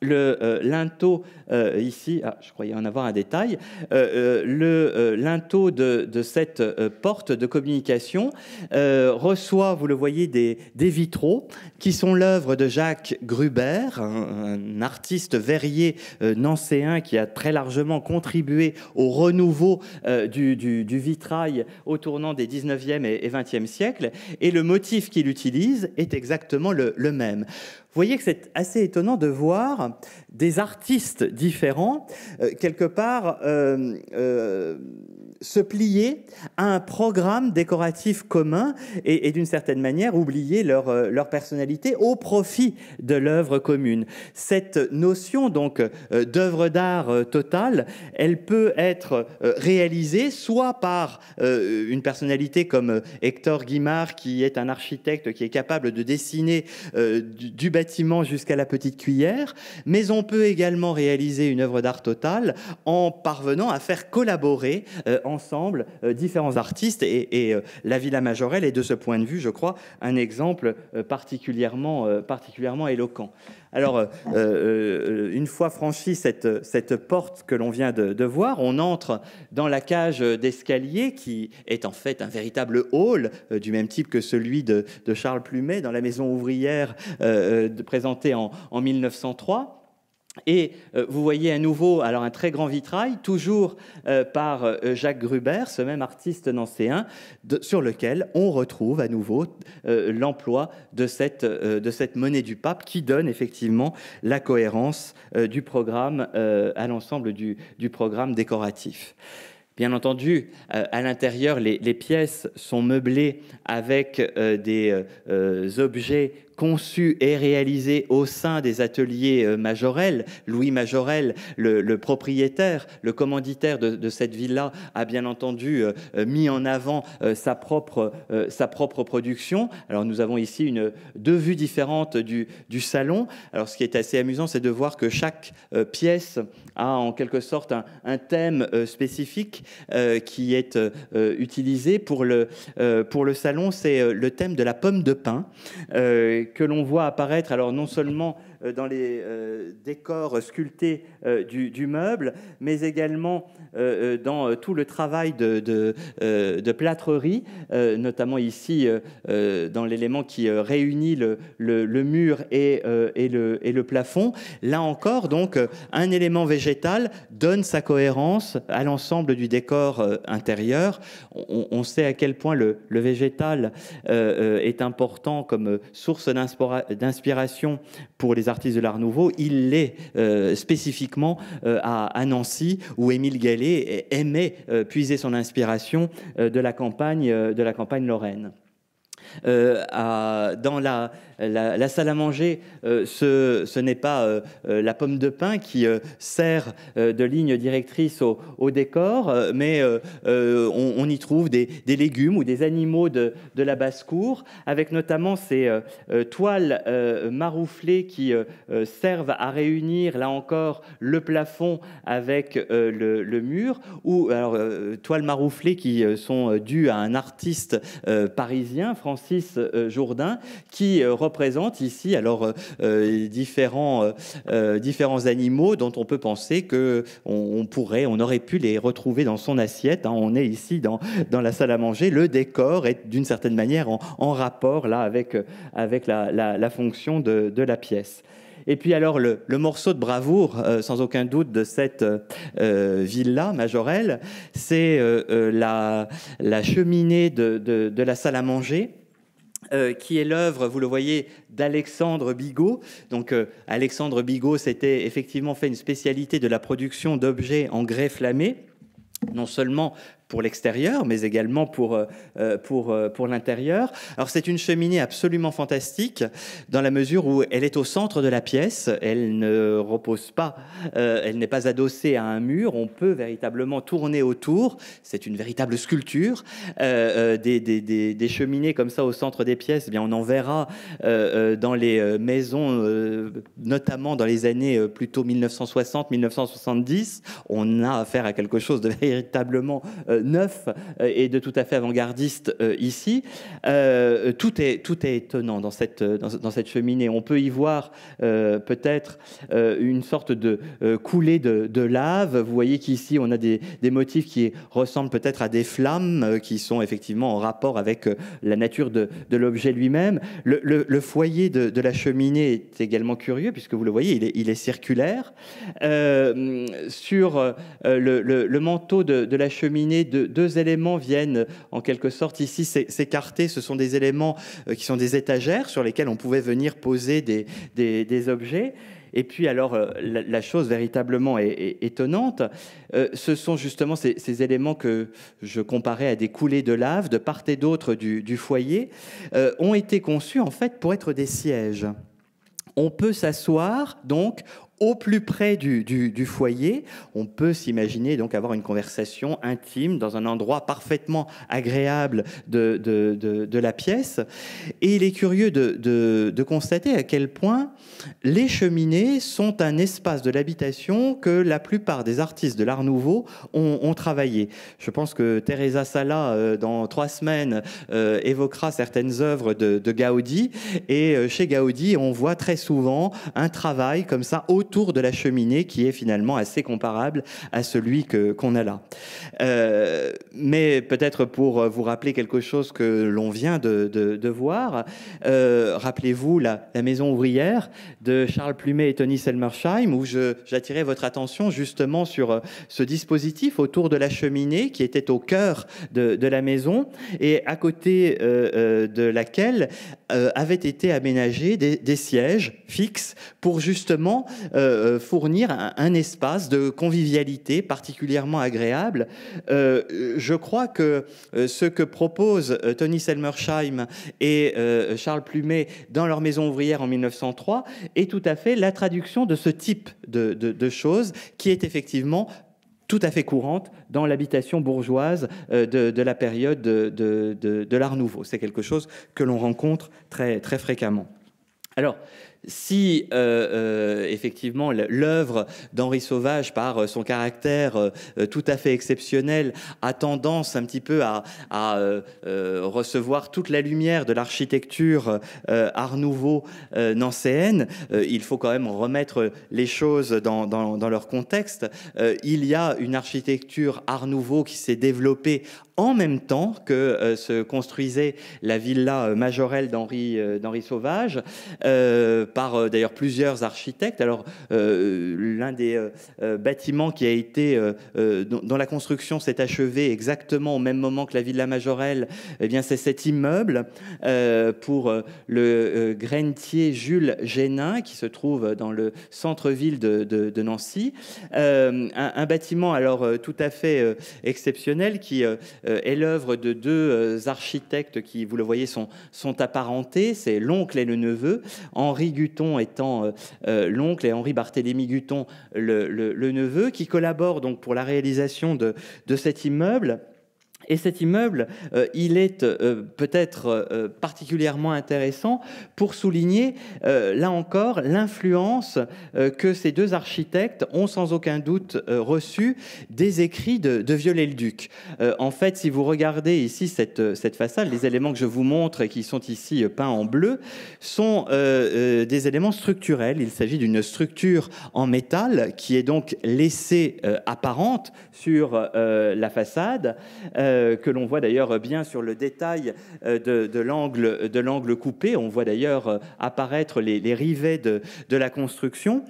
le euh, linteau euh, ici, ah, je croyais en avoir un détail, euh, le linteau de, cette porte de communication reçoit, vous le voyez, des, vitraux qui sont l'œuvre de Jacques Gruber, un, artiste verrier nancéen qui a très largement contribué au renouveau du, vitrail au tournant des 19e et 20e siècles. Et le motif qu'il utilise est exactement le, le même. Vous voyez que c'est assez étonnant de voir des artistes différents, euh, quelque part euh, euh, se plier à un programme décoratif commun et, d'une certaine manière oublier leur, euh, leur personnalité au profit de l'œuvre commune. Cette notion donc euh, d'œuvre d'art euh, totale, elle peut être réalisée soit par une personnalité comme Hector Guimard qui est un architecte qui est capable de dessiner du, bâtiment jusqu'à la petite cuillère, mais on peut également réaliser une œuvre d'art totale en parvenant à faire collaborer ensemble euh, différents artistes. Et, euh, la Villa Majorelle est de ce point de vue, je crois, un exemple euh, particulièrement, éloquent. Alors, une fois franchie cette, porte que l'on vient de, voir, on entre dans la cage d'escalier qui est en fait un véritable hall du même type que celui de, Charles Plumet dans la maison ouvrière présentée en 1903. Et euh, vous voyez à nouveau alors un très grand vitrail, toujours euh, par euh, Jacques Gruber, ce même artiste nancéen, sur lequel on retrouve à nouveau l'emploi de cette, monnaie du pape qui donne effectivement la cohérence du programme à l'ensemble du, programme décoratif. Bien entendu, à l'intérieur, les, pièces sont meublées avec des objets conçu et réalisé au sein des ateliers euh, Majorel. Louis Majorel, le, propriétaire, le commanditaire de, cette villa, a bien entendu euh, euh, mis en avant sa propre, production. Alors nous avons ici une, deux vues différentes du, salon. Alors ce qui est assez amusant, c'est de voir que chaque pièce a en quelque sorte un, thème spécifique qui est utilisé pour le, pour le salon. C'est le thème de la pomme de pin que l'on voit apparaître, alors non seulement euh, dans les euh, décors sculptés euh, du, meuble, mais également dans tout le travail de, de, plâtrerie, notamment ici dans l'élément qui réunit le, mur et, le, et, le, plafond. Là encore, donc, un élément végétal donne sa cohérence à l'ensemble du décor intérieur. On, on, sait à quel point le, végétal est important comme source d'inspiration pour les artistes de l'Art Nouveau, il l'est euh, spécifiquement euh, à, Nancy, où Émile Gallet aimait euh, puiser son inspiration de la campagne, de la campagne lorraine. dans la la, salle à manger, euh, ce, n'est pas euh, euh, la pomme de pin qui sert de ligne directrice au, décor, mais on, y trouve des, légumes ou des animaux de, la basse-cour, avec notamment ces toiles marouflées qui servent à réunir, là encore, le plafond avec le, mur, ou alors toiles marouflées qui sont dues à un artiste parisien, Francis Jourdain, qui représente ici alors euh, euh, différents, euh, différents animaux dont on peut penser que on, pourrait, on aurait pu les retrouver dans son assiette. Hein. On est ici dans, dans la salle à manger. Le décor est d'une certaine manière en, rapport là avec, avec la, la, fonction de, de la pièce. Et puis alors le, le morceau de bravoure, sans aucun doute, de cette villa majorelle, c'est la, la, cheminée de, de, la salle à manger euh, qui est l'œuvre, vous le voyez, d'Alexandre Bigot. Donc, euh, Alexandre Bigot s'était effectivement fait une spécialité de la production d'objets en grès flammé non seulement pour l'extérieur, mais également pour, euh, euh, pour, euh, pour l'intérieur. Alors c'est une cheminée absolument fantastique dans la mesure où elle est au centre de la pièce, elle ne repose pas, elle n'est pas adossée à un mur, on peut véritablement tourner autour, c'est une véritable sculpture. des, des, des, des, cheminées comme ça au centre des pièces, eh bien on en verra dans les maisons, notamment dans les années plutôt 1960-1970, on a affaire à quelque chose de véritablement neuf euh, et de tout à fait avant-gardiste euh, ici. Euh, tout, est, tout est étonnant dans cette, dans, cette cheminée. On peut y voir peut-être une sorte de coulée de, lave. Vous voyez qu'ici, on a des, des motifs qui ressemblent peut-être à des flammes qui sont effectivement en rapport avec la nature de, de l'objet lui-même. Le, foyer de, la cheminée est également curieux, puisque vous le voyez, il est, circulaire. sur le, le manteau de, de, la cheminée, deux éléments viennent en quelque sorte ici s'écarter. Ce sont des éléments euh, qui sont des étagères sur lesquelles on pouvait venir poser des, objets. Et puis alors, euh, la, chose véritablement étonnante, euh, ce sont justement ces, éléments que je comparais à des coulées de lave de part et d'autre du, foyer, ont été conçus en fait pour être des sièges on peut s'asseoir donc au plus près du, foyer, on peut s'imaginer donc avoir une conversation intime dans un endroit parfaitement agréable de, la pièce. Et il est curieux de, constater à quel point les cheminées sont un espace de l'habitation que la plupart des artistes de l'Art Nouveau ont, travaillé. Je pense que Teresa Sala, euh, dans trois semaines, euh, évoquera certaines œuvres de, Gaudi. Et euh, chez Gaudi, on voit très souvent un travail comme ça autour autour de la cheminée qui est finalement assez comparable à celui que qu'on a là. Euh, mais peut-être pour euh, vous rappeler quelque chose que l'on vient de, de, voir, euh, rappelez-vous la, la, maison ouvrière de Charles Plumet et Tony Selmersheim, où j'attirais votre attention justement sur ce dispositif autour de la cheminée qui était au cœur de, de la maison et à côté de laquelle avaient été aménagés des, des sièges fixes pour justement euh, euh, fournir un, espace de convivialité particulièrement agréable. Euh, je crois que ce que proposent Tony Selmersheim et Charles Plumet dans leur maison ouvrière en 1903 est tout à fait la traduction de ce type de, choses qui est effectivement tout à fait courante dans l'habitation bourgeoise de, la période de, l'Art nouveau. C'est quelque chose que l'on rencontre très, très fréquemment. Alors, si euh, euh, effectivement l'œuvre d'Henri Sauvage, par euh, son caractère tout à fait exceptionnel, a tendance un petit peu à, recevoir toute la lumière de l'architecture Art Nouveau nancéenne, il faut quand même remettre les choses dans, dans leur contexte. il y a une architecture Art Nouveau qui s'est développée en même temps que euh, se construisait la villa euh, majorelle d'Henri euh, Sauvage, par d'ailleurs plusieurs architectes. Alors, l'un des bâtiments qui a été, dont, la construction s'est achevée exactement au même moment que la villa majorelle, eh bien, c'est cet immeuble pour le Grenier Jules Génin, qui se trouve dans le centre-ville de, Nancy. un, bâtiment alors tout à fait exceptionnel qui euh, est l'œuvre de deux euh, architectes qui, vous le voyez, sont, apparentés. C'est l'oncle et le neveu. Henri Guton étant euh, l'oncle et Henri Barthélémy Guton le, neveu, qui collaborent donc pour la réalisation de cet immeuble. Et cet immeuble, euh, il est euh, peut-être euh, particulièrement intéressant pour souligner, là encore, l'influence que ces deux architectes ont sans aucun doute reçue des écrits de, de Viollet-le-Duc. en fait, si vous regardez ici cette, cette, façade, les éléments que je vous montre et qui sont ici peints en bleu sont des éléments structurels. Il s'agit d'une structure en métal qui est donc laissée apparente sur la façade. Euh, que l'on voit d'ailleurs bien sur le détail euh, de, l'angle coupé. On voit d'ailleurs euh, apparaître les, rivets de, la construction.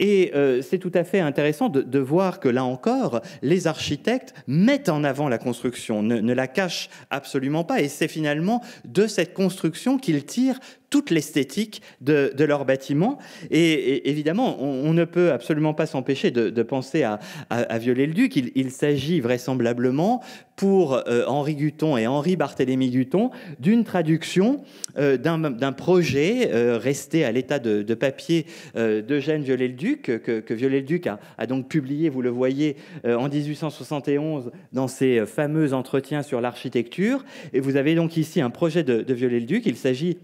Et c'est tout à fait intéressant de, voir que là encore, les architectes mettent en avant la construction, ne, ne la cachent absolument pas. Et c'est finalement de cette construction qu'ils tirent toute l'esthétique de, de, leur bâtiment. Et, évidemment, on, ne peut absolument pas s'empêcher de, penser à, à, Viollet-le-Duc. Il, s'agit vraisemblablement pour euh, Henri Guton et Henri barthélémy Guton d'une traduction euh, d'un projet euh, resté à l'état de, de, papier d'Eugène Viollet-le-Duc, que, que Viollet-le-Duc a, donc publié, vous le voyez, en 1871 dans ses fameux entretiens sur l'architecture. Et vous avez donc ici un projet de, de Viollet-le-Duc. Il s'agit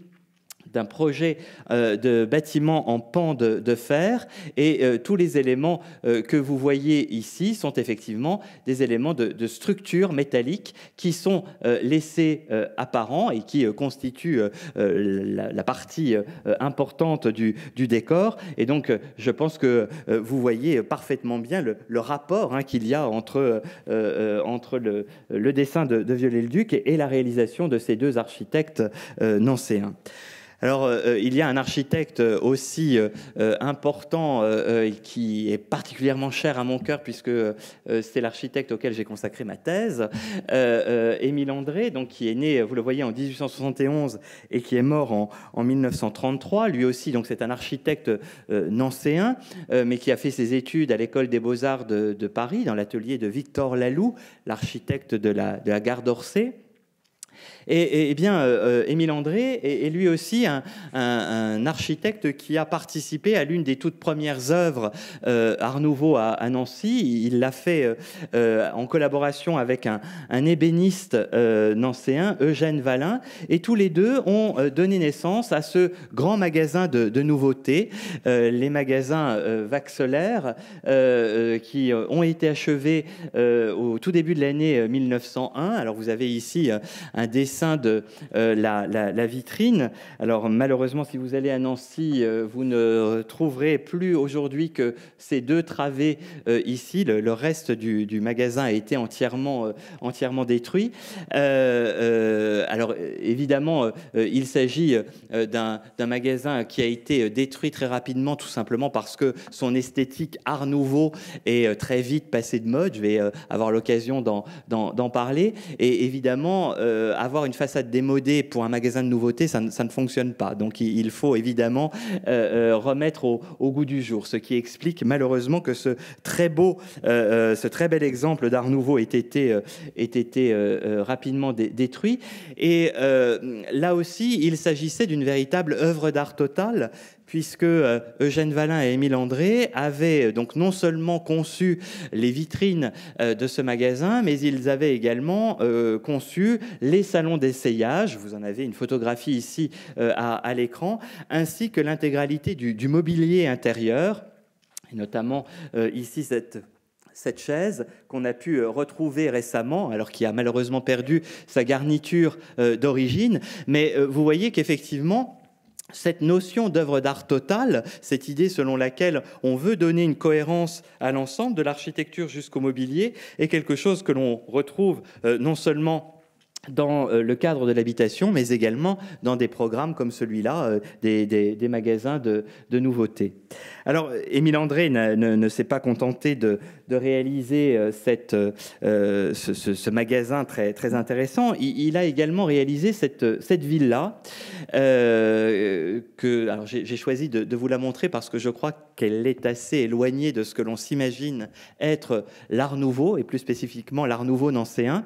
d'un projet euh, de bâtiment en pan de, fer. Et euh, tous les éléments euh, que vous voyez ici sont effectivement des éléments de, structure métallique qui sont laissés apparents et qui constituent la, partie importante du, décor. Et donc, je pense que vous voyez parfaitement bien le, rapport hein, qu'il y a entre, entre le, dessin de, de Viollet-le-Duc et, et, la réalisation de ces deux architectes nancéens. Alors, euh, euh, il y a un architecte euh, aussi important qui est particulièrement cher à mon cœur, puisque c'est l'architecte auquel j'ai consacré ma thèse, Émile André, donc, qui est né, vous le voyez, en 1871 et qui est mort en, 1933. Lui aussi, donc, c'est un architecte nancéen, mais qui a fait ses études à l'École des Beaux-Arts de, de, Paris, dans l'atelier de Victor Laloux, l'architecte de la, de la gare d'Orsay. Et, bien, euh, euh, Émile André est, lui aussi un, architecte qui a participé à l'une des toutes premières œuvres euh, Art Nouveau à, Nancy. Il l'a fait en collaboration avec un, ébéniste nancéen, Eugène Valin, et tous les deux ont donné naissance à ce grand magasin de, nouveautés, les magasins Vaxelaire, qui ont été achevés au tout début de l'année 1901. Alors vous avez ici un dessin de euh, la, vitrine. Alors malheureusement, si vous allez à Nancy, euh, vous ne trouverez plus aujourd'hui que ces deux travées euh, ici. Le, reste du, magasin a été entièrement, entièrement détruit. alors évidemment, il s'agit d'un magasin qui a été détruit très rapidement, tout simplement parce que son esthétique art nouveau est très vite passée de mode. Je vais avoir l'occasion d'en parler. Et évidemment, euh, avoir une façade démodée pour un magasin de nouveautés, ça, ne fonctionne pas. Donc il faut évidemment euh, euh, remettre au, goût du jour, ce qui explique malheureusement que ce très beau, euh, ce très bel exemple d'art nouveau ait été, rapidement détruit. Et là aussi, il s'agissait d'une véritable œuvre d'art totale, puisque euh, Eugène Vallin et Émile André avaient euh, donc non seulement conçu les vitrines euh, de ce magasin, mais ils avaient également conçu les salons d'essayage. Vous en avez une photographie ici à, l'écran, ainsi que l'intégralité du, mobilier intérieur, et notamment ici cette cette chaise qu'on a pu retrouver récemment, alors qu'il a malheureusement perdu sa garniture d'origine. Mais vous voyez qu'effectivement, cette notion d'œuvre d'art totale, cette idée selon laquelle on veut donner une cohérence à l'ensemble, de l'architecture jusqu'au mobilier, est quelque chose que l'on retrouve euh, non seulement dans euh, le cadre de l'habitation, mais également dans des programmes comme celui-là, euh, des, magasins de nouveautés. Alors, Émile André ne, s'est pas contenté de, réaliser euh, cette, euh, ce, magasin très, très intéressant. Il, a également réalisé cette, cette villa euh, que j'ai choisi de, vous la montrer parce que je crois qu'elle est assez éloignée de ce que l'on s'imagine être l'Art Nouveau et plus spécifiquement l'Art Nouveau nancéen.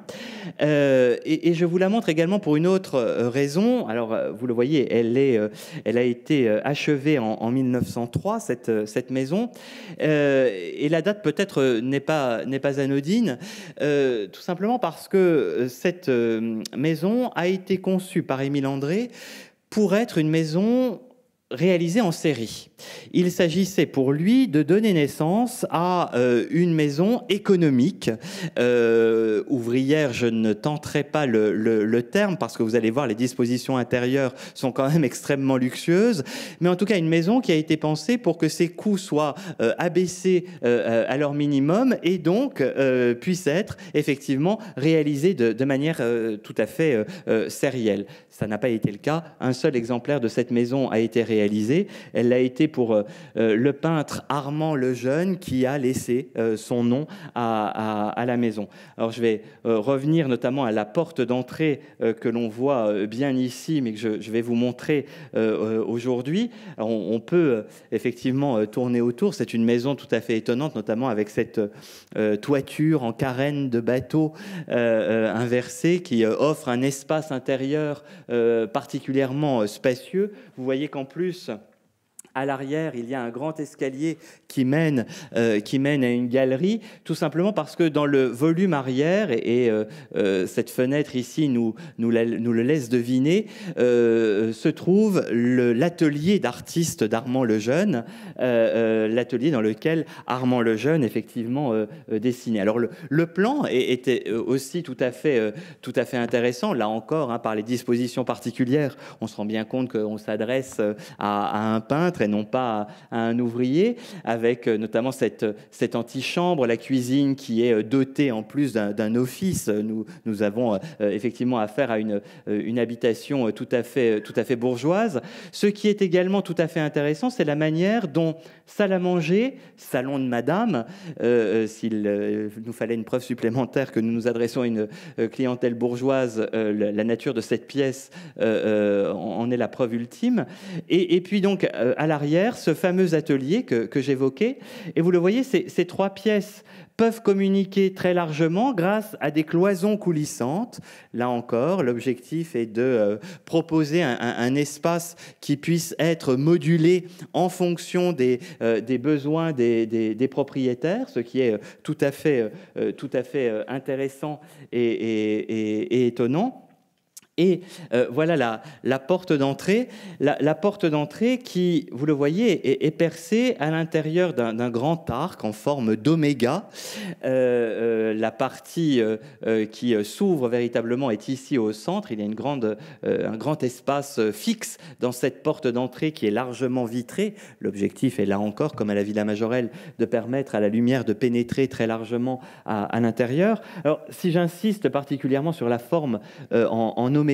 et, je vous la montre également pour une autre raison. Alors, vous le voyez, elle, est, elle a été achevée en, en 1903 cette cette, maison. Euh, et la date peut-être n'est pas, n'est pas anodine, euh, tout simplement parce que euh, cette maison a été conçue par Émile André pour être une maison réalisé en série. Il s'agissait pour lui de donner naissance à euh, une maison économique, euh, ouvrière, je ne tenterai pas le, terme parce que vous allez voir, les dispositions intérieures sont quand même extrêmement luxueuses, mais en tout cas une maison qui a été pensée pour que ses coûts soient euh, abaissés à leur minimum et donc puissent être effectivement réalisés de, de manière tout à fait sérielle. Ça n'a pas été le cas. Un seul exemplaire de cette maison a été réalisé elle l'a été pour euh, euh, le peintre Armand Lejeune qui a laissé euh, son nom à, la maison. Alors je vais revenir notamment à la porte d'entrée que l'on voit bien ici, mais que je, vais vous montrer aujourd'hui. On, on, peut effectivement tourner autour. C'est une maison tout à fait étonnante, notamment avec cette toiture en carène de bateau inversée qui offre un espace intérieur particulièrement spacieux. Vous voyez qu'en plus, plus à l'arrière, il y a un grand escalier qui mène, euh, qui mène à une galerie, tout simplement parce que dans le volume arrière, et, euh, euh, cette fenêtre ici nous, nous, le laisse deviner, se trouve l'atelier d'artistes d'Armand Lejeune, l'atelier dans lequel Armand Lejeune, effectivement, dessinait. Alors le, plan était aussi tout à fait, tout à fait intéressant, là encore, hein, par les dispositions particulières. On se rend bien compte qu'on s'adresse à, à un peintre non pas à, un ouvrier, avec euh, notamment cette, cette antichambre, la cuisine qui est euh, dotée en plus d'un office. Nous, nous avons euh, effectivement affaire à une, une habitation tout à, fait, tout à fait bourgeoise. Ce qui est également tout à fait intéressant, c'est la manière dont salle à manger, salon de madame, s'il nous fallait une preuve supplémentaire que nous nous adressons à une clientèle bourgeoise, la nature de cette pièce en est la preuve ultime. Et, et puis donc, à la ce fameux atelier que, j'évoquais. Et vous le voyez, ces, trois pièces peuvent communiquer très largement grâce à des cloisons coulissantes. Là encore, l'objectif est de euh, proposer un, espace qui puisse être modulé en fonction des, euh, besoins des, propriétaires, ce qui est euh, tout à fait, intéressant et étonnant. Et euh, voilà la, porte d'entrée, la, porte d'entrée qui, vous le voyez, est, percée à l'intérieur d'un grand arc en forme d'oméga. Euh, euh, la partie qui s'ouvre véritablement est ici au centre. Il y a une grande, un grand espace fixe dans cette porte d'entrée qui est largement vitrée. L'objectif est là encore, comme à la Villa Majorelle, de permettre à la lumière de pénétrer très largement à, l'intérieur. Alors, si j'insiste particulièrement sur la forme en oméga,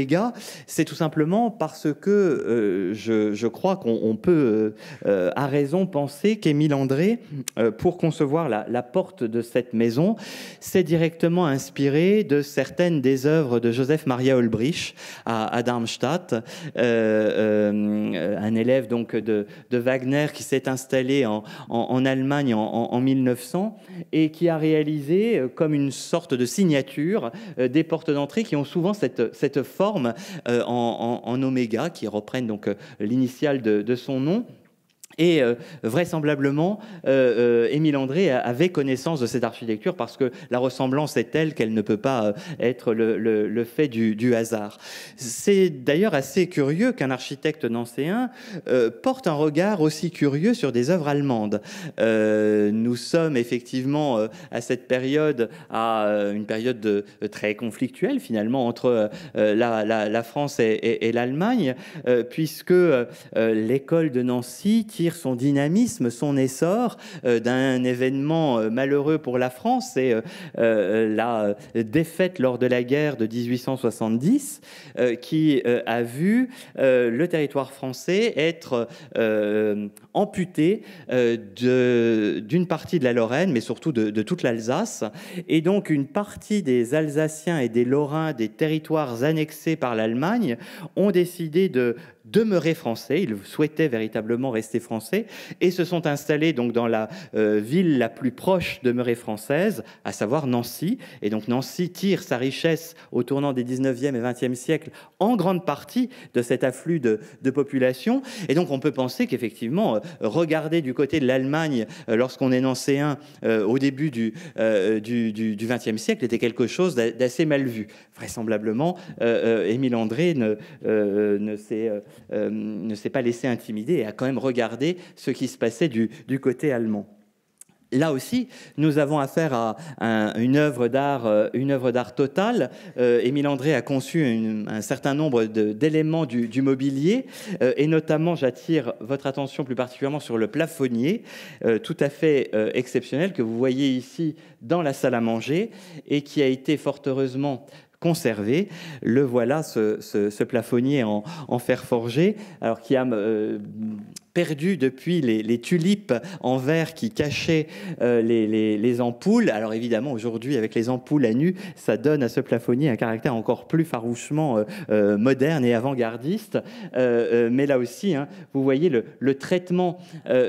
c'est tout simplement parce que euh, je, crois qu'on peut euh, à raison penser qu'Émile André, euh, pour concevoir la, porte de cette maison, s'est directement inspiré de certaines des œuvres de Joseph Maria Olbrich à, Darmstadt, un élève donc de, Wagner qui s'est installé en, Allemagne en, 1900 et qui a réalisé comme une sorte de signature des portes d'entrée qui ont souvent cette, cette forme euh, en, oméga, qui reprennent donc euh, l'initiale de son nom. Et euh, vraisemblablement, euh, euh, Émile André avait connaissance de cette architecture parce que la ressemblance est telle qu'elle ne peut pas être le, fait du, hasard. C'est d'ailleurs assez curieux qu'un architecte nancéen porte un regard aussi curieux sur des œuvres allemandes. nous sommes effectivement à cette période, à une période très conflictuelle finalement entre la, France et, et l'Allemagne, puisque l'école de Nancy tire son dynamisme, son essor euh, d'un événement euh, malheureux pour la France, c'est euh, la défaite lors de la guerre de 1870, qui a vu le territoire français être amputé d'une partie de la Lorraine, mais surtout de toute l'Alsace. Et donc une partie des Alsaciens et des Lorrains des territoires annexés par l'Allemagne ont décidé de demeurer français, ils souhaitaient véritablement rester français, et se sont installés donc dans la euh, ville la plus proche demeurée française, à savoir Nancy. Et donc Nancy tire sa richesse au tournant des 19e et 20e siècles en grande partie de cet afflux de, population. Et donc on peut penser qu'effectivement, euh, regarder du côté de l'Allemagne euh, lorsqu'on est nancéen au début du, 20e siècle était quelque chose d'assez mal vu. Vraisemblablement, Émile André ne, ne s'est euh, ne s'est pas laissé intimider et a quand même regardé ce qui se passait du, côté allemand. Là aussi, nous avons affaire à une œuvre d'art, euh, une totale. Euh, Émile André a conçu un certain nombre d'éléments du, mobilier, et notamment, j'attire votre attention plus particulièrement sur le plafonnier, tout à fait exceptionnel que vous voyez ici dans la salle à manger, et qui a été fort heureusement conservé. Le voilà, ce, plafonnier en, en, fer forgé, alors qui a euh, perdu depuis les, tulipes en verre qui cachaient euh, les, ampoules. Alors évidemment, aujourd'hui, avec les ampoules à nu, ça donne à ce plafonnier un caractère encore plus farouchement euh, euh, moderne et avant-gardiste. mais là aussi, hein, vous voyez le, traitement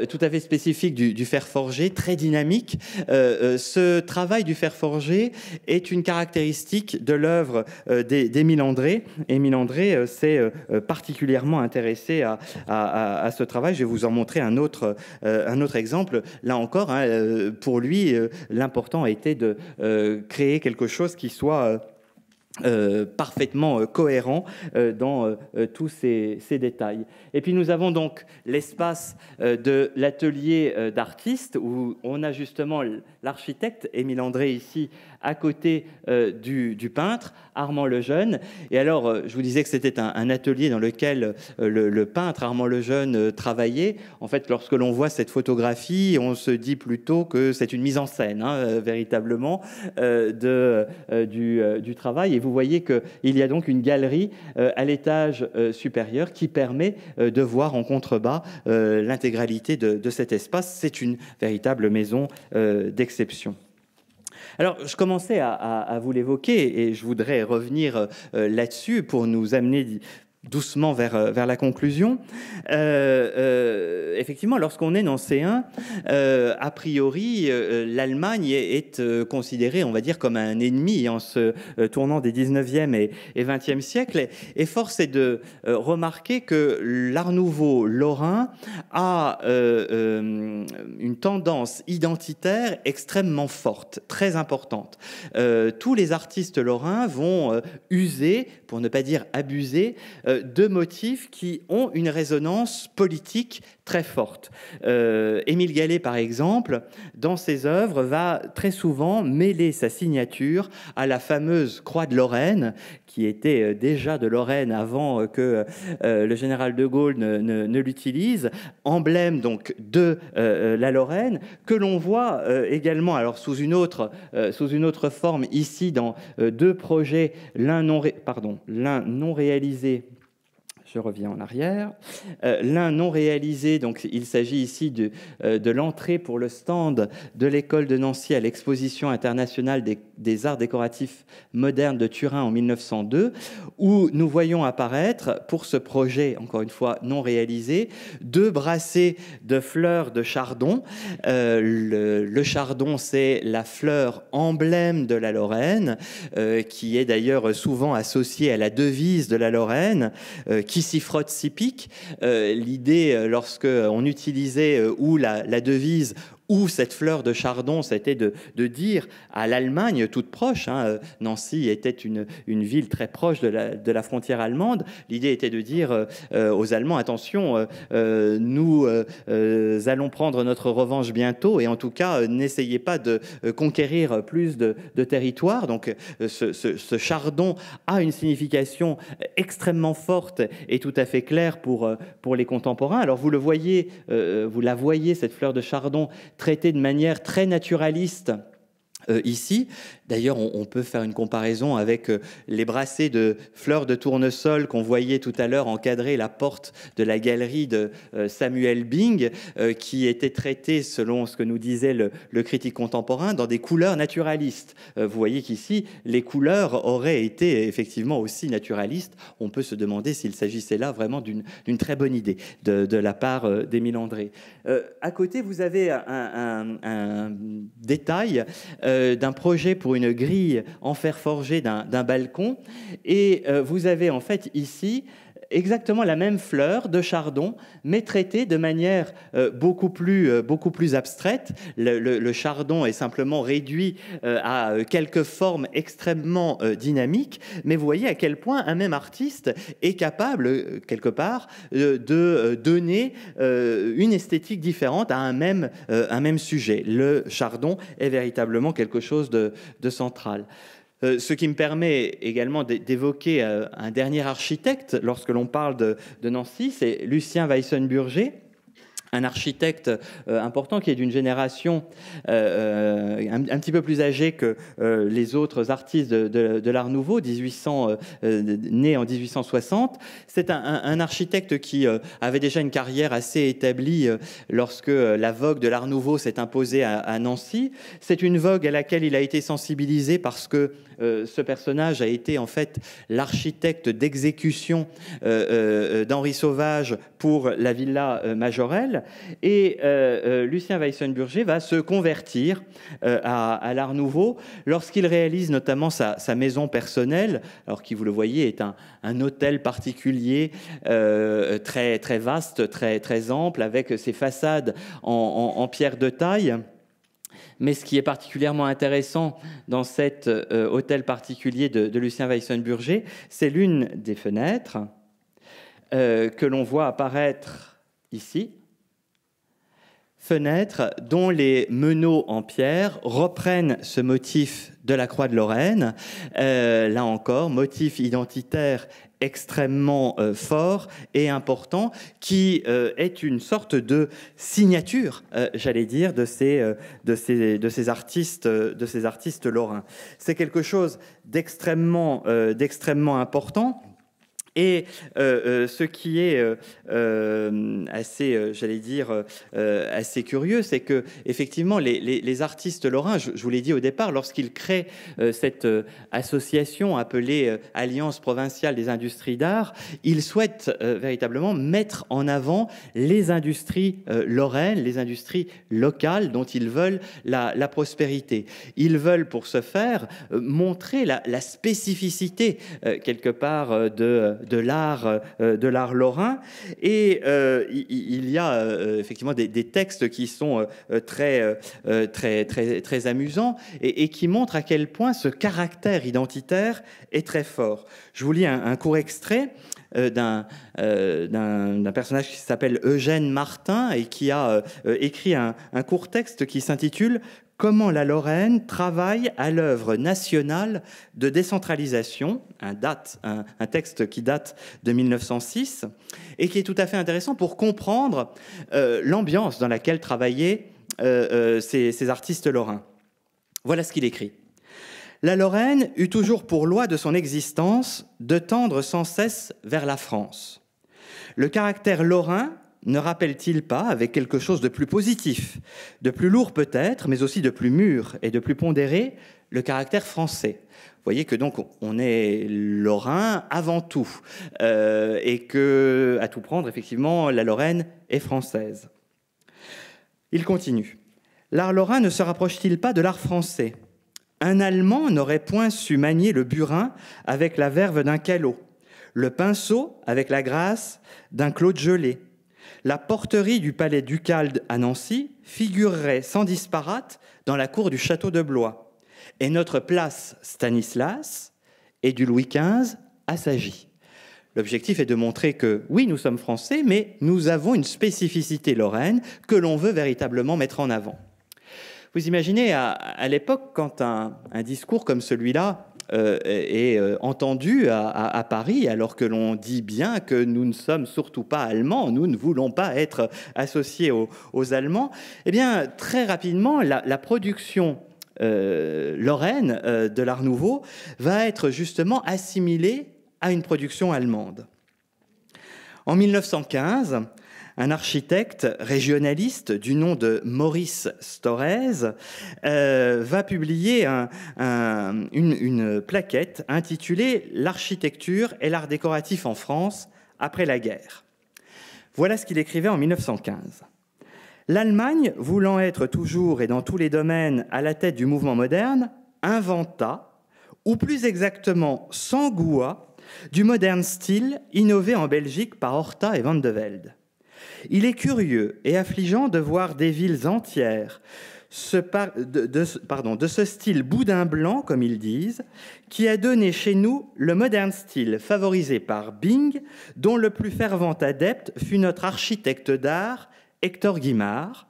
tout à fait spécifique du, fer forgé, très dynamique. ce travail du fer forgé est une caractéristique de l'œuvre d'Émile André. Émile André s'est particulièrement intéressé à ce travail je vais vous en montrer un autre, euh, un autre exemple. Là encore, hein, euh, pour lui, euh, l'important a été de créer quelque chose qui soit... parfaitement cohérent dans tous ces, détails. Et puis nous avons donc l'espace de l'atelier d'artistes où on a justement l'architecte Émile André ici à côté euh, du, peintre, Armand Lejeune. Et alors, euh, je vous disais que c'était un, atelier dans lequel euh, le, peintre Armand Lejeune travaillait. En fait, lorsque l'on voit cette photographie, on se dit plutôt que c'est une mise en scène, hein, véritablement, du, travail. Et vous voyez qu'il y a donc une galerie à l'étage supérieur qui permet de voir en contrebas l'intégralité de, cet espace. C'est une véritable maison d'exception. Alors, je commençais à, vous l'évoquer et je voudrais revenir euh, là-dessus pour nous amener doucement vers, euh, vers la conclusion. Euh, euh, effectivement, lorsqu'on est dans C1, a priori, l'Allemagne est, considérée, on va dire, comme un ennemi en se tournant des 19e et, 20e siècles. et, force est de remarquer que l'art nouveau lorrain a une tendance identitaire extrêmement forte, très importante. tous les artistes lorrains vont user, pour ne pas dire abuser, euh, deux motifs qui ont une résonance politique très forte. Euh, Émile Gallet, par exemple, dans ses œuvres, va très souvent mêler sa signature à la fameuse Croix de Lorraine, qui était euh, déjà de Lorraine avant que le général de Gaulle ne, l'utilise, emblème donc de la Lorraine, que l'on voit également, alors sous une autre, sous une autre forme ici, dans deux projets, l'un non, ré... non réalisé je reviens en arrière. Euh, l'un non réalisé, donc il s'agit ici de, euh, de l'entrée pour le stand de l'école de Nancy à l'exposition internationale des, arts décoratifs modernes de Turin en 1902, où nous voyons apparaître, pour ce projet, encore une fois non réalisé, deux brassées de fleurs de chardon. Euh, le, le, chardon, c'est la fleur emblème de la Lorraine, qui est d'ailleurs souvent associée à la devise de la Lorraine, qui si frotte si pique. L'idée, euh, lorsque euh, on utilisait euh, ou la devise où cette fleur de Chardon, c'était de, dire à l'Allemagne toute proche, hein, euh, Nancy était une, ville très proche de la, frontière allemande, l'idée était de dire euh, euh, aux Allemands, attention, nous allons prendre notre revanche bientôt, et en tout cas, n'essayez pas de conquérir plus de, territoire. Donc ce, Chardon a une signification extrêmement forte et tout à fait claire pour, pour les contemporains. Alors vous le voyez, vous la voyez, cette fleur de Chardon, traité de manière très naturaliste euh, ici, D'ailleurs, on, peut faire une comparaison avec euh, les brassées de fleurs de tournesol qu'on voyait tout à l'heure encadrer la porte de la galerie de euh, Samuel Bing, euh, qui était traité, selon ce que nous disait le, critique contemporain, dans des couleurs naturalistes. vous voyez qu'ici, les couleurs auraient été effectivement aussi naturalistes. On peut se demander s'il s'agissait là vraiment d'une très bonne idée de, la part d'Émile André. à côté, vous avez un, détail d'un projet pour une grille en fer forgé d'un balcon. Et euh, vous avez en fait ici exactement la même fleur de chardon, mais traitée de manière euh, beaucoup, plus, euh, beaucoup plus abstraite. Le, chardon est simplement réduit euh, à quelques formes extrêmement dynamiques, mais vous voyez à quel point un même artiste est capable, quelque part, de donner une esthétique différente à un même, un même sujet. Le chardon est véritablement quelque chose de central. Euh, ce qui me permet également d'évoquer euh, un dernier architecte lorsque l'on parle de, de Nancy, c'est Lucien Weissenburger, un architecte euh, important qui est d'une génération euh, euh, un, petit peu plus âgée que les autres artistes de, l'Art Nouveau, 1800, né en 1860. C'est un, architecte qui avait déjà une carrière assez établie lorsque la vogue de l'Art Nouveau s'est imposée à, à Nancy. C'est une vogue à laquelle il a été sensibilisé parce que ce personnage a été en fait l'architecte d'exécution d'Henri Sauvage pour la villa Majorelle. Et euh, euh, Lucien Weissenburger va se convertir euh, à, l'Art Nouveau lorsqu'il réalise notamment sa, maison personnelle, alors qui, vous le voyez, est un, hôtel particulier très, très vaste, très, très ample, avec ses façades en, pierre de taille. Mais ce qui est particulièrement intéressant dans cet hôtel particulier de, Lucien Weissenburger, c'est l'une des fenêtres que l'on voit apparaître ici, fenêtres dont les meneaux en pierre reprennent ce motif de la croix de Lorraine. Euh, là encore, motif identitaire extrêmement euh, fort et important qui euh, est une sorte de signature, j'allais dire, de ces, de ces, de ces artistes, de ces artistes lorrains. C'est quelque chose d'extrêmement important et euh, euh, ce qui est euh, assez, j'allais dire, assez curieux, c'est que effectivement, les, artistes lorrains, je, vous l'ai dit au départ, lorsqu'ils créent cette association appelée Alliance provinciale des industries d'art, ils souhaitent véritablement mettre en avant les industries lorraines, les industries locales dont ils veulent la, prospérité. Ils veulent, pour ce faire, montrer la spécificité quelque part de de l'art euh, de l'art lorrain. Et euh, il y a euh, effectivement des, textes qui sont très, très, très, très amusants et, qui montrent à quel point ce caractère identitaire est très fort. Je vous lis un, court extrait d'un personnage qui s'appelle Eugène Martin et qui a écrit un, court texte qui s'intitule comment la Lorraine travaille à l'œuvre nationale de décentralisation, un, texte qui date de 1906 et qui est tout à fait intéressant pour comprendre euh, l'ambiance dans laquelle travaillaient euh, euh, ces, ces artistes lorrains. Voilà ce qu'il écrit. La Lorraine eut toujours pour loi de son existence de tendre sans cesse vers la France. Le caractère lorrain ne rappelle-t-il pas avec quelque chose de plus positif, de plus lourd peut-être, mais aussi de plus mûr et de plus pondéré, le caractère français vous voyez que donc on est lorrain avant tout, euh, et que à tout prendre, effectivement, la Lorraine est française. Il continue. L'art lorrain ne se rapproche-t-il pas de l'art français Un Allemand n'aurait point su manier le burin avec la verve d'un calot, le pinceau avec la grâce d'un Claude gelé, la porterie du palais ducal à Nancy figurerait sans disparate dans la cour du château de Blois, et notre place Stanislas et du Louis XV à Sagy. L'objectif est de montrer que oui, nous sommes français, mais nous avons une spécificité lorraine que l'on veut véritablement mettre en avant. Vous imaginez à, l'époque quand un discours comme celui-là euh, est euh, entendue à, Paris, alors que l'on dit bien que nous ne sommes surtout pas allemands, nous ne voulons pas être associés aux, Allemands. Eh bien, très rapidement, la, production euh, lorraine de l'Art Nouveau va être justement assimilée à une production allemande. En 1915, un architecte régionaliste du nom de Maurice Storez euh, va publier une, plaquette intitulée L'architecture et l'art décoratif en France après la guerre. Voilà ce qu'il écrivait en 1915. L'Allemagne, voulant être toujours et dans tous les domaines à la tête du mouvement moderne, inventa, ou plus exactement goût, du moderne style innové en Belgique par Horta et Van de Velde. Il est curieux et affligeant de voir des villes entières de, de ce style boudin blanc, comme ils disent, qui a donné chez nous le moderne style favorisé par Bing, dont le plus fervent adepte fut notre architecte d'art, Hector Guimard,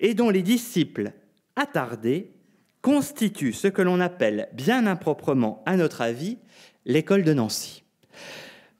et dont les disciples attardés constituent ce que l'on appelle bien improprement, à notre avis, l'école de Nancy.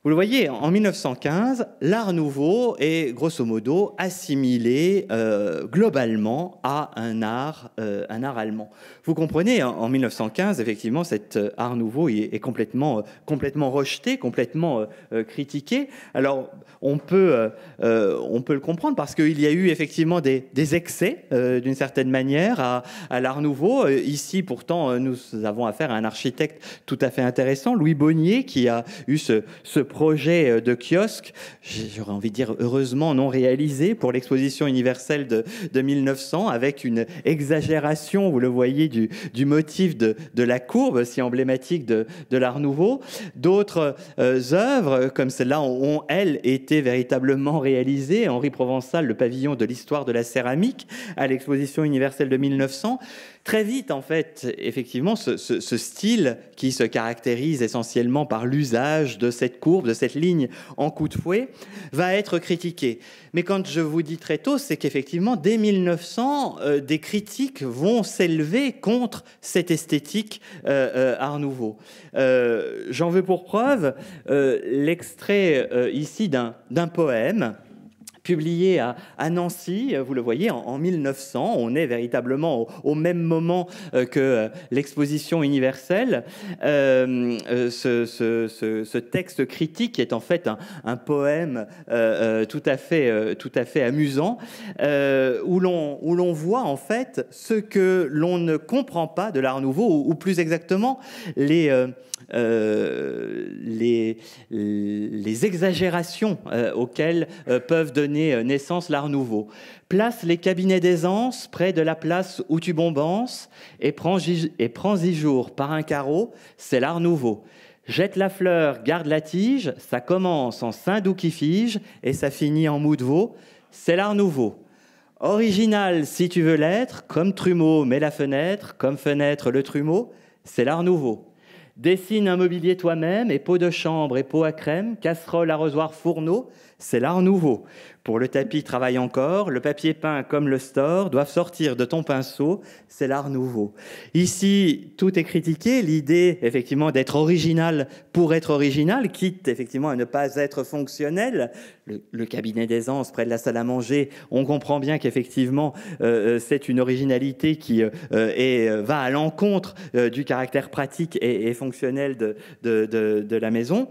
Vous le voyez, en 1915, l'art nouveau est grosso modo assimilé euh, globalement à un art, euh, un art allemand. Vous comprenez, en, 1915, effectivement, cet euh, art nouveau est, complètement, complètement rejeté, complètement critiqué. Alors, on peut, on peut le comprendre parce qu'il y a eu effectivement des, excès, d'une certaine manière, à, l'art nouveau. Ici, pourtant, nous avons affaire à un architecte tout à fait intéressant, Louis Bonnier, qui a eu ce, ce projet euh, de kiosque, j'aurais envie de dire heureusement non réalisé pour l'exposition universelle de, de, 1900, avec une exagération, vous le voyez, du, motif de, la courbe, si emblématique de, l'art nouveau. D'autres euh, œuvres, euh, comme celle-là, ont, elles, été véritablement réalisées. Henri Provençal, le pavillon de l'histoire de la céramique, à l'exposition universelle de 1900. Très vite, en fait, effectivement, ce, style qui se caractérise essentiellement par l'usage de cette courbe, de cette ligne en coup de fouet, va être critiqué. Mais quand je vous dis très tôt, c'est qu'effectivement, dès 1900, euh, des critiques vont s'élever contre cette esthétique euh, euh, Art Nouveau. J'en veux pour preuve l'extrait ici d'un poème publié à, à Nancy, vous le voyez, en, 1900. On est véritablement au, au même moment euh, que euh, l'exposition universelle. Euh, euh, ce, ce, ce, ce, texte critique est en fait un, un poème euh, tout, à fait, tout à fait amusant, euh, où l'on voit en fait ce que l'on ne comprend pas de l'art nouveau, ou, plus exactement les euh, les, exagérations euh, auxquelles euh, peuvent donner naissance l'art nouveau. Place les cabinets d'aisance près de la place où tu bombances et prends-y jours jour par un carreau, c'est l'art nouveau. Jette la fleur, garde la tige, ça commence en doux qui fige et ça finit en mou de veau, c'est l'art nouveau. Original si tu veux l'être, comme trumeau, mets la fenêtre, comme fenêtre le trumeau, c'est l'art nouveau. Dessine un mobilier toi-même, et pots de chambre et pots à crème, casseroles, arrosoir, fourneau. » C'est l'art nouveau. Pour le tapis, travaille encore. Le papier peint, comme le store, doivent sortir de ton pinceau. C'est l'art nouveau. Ici, tout est critiqué. L'idée, effectivement, d'être original pour être original, quitte effectivement à ne pas être fonctionnel. Le, cabinet d'aisance près de la salle à manger, on comprend bien qu'effectivement, euh, euh, c'est une originalité qui euh, va à l'encontre du caractère pratique et, fonctionnel de la maison.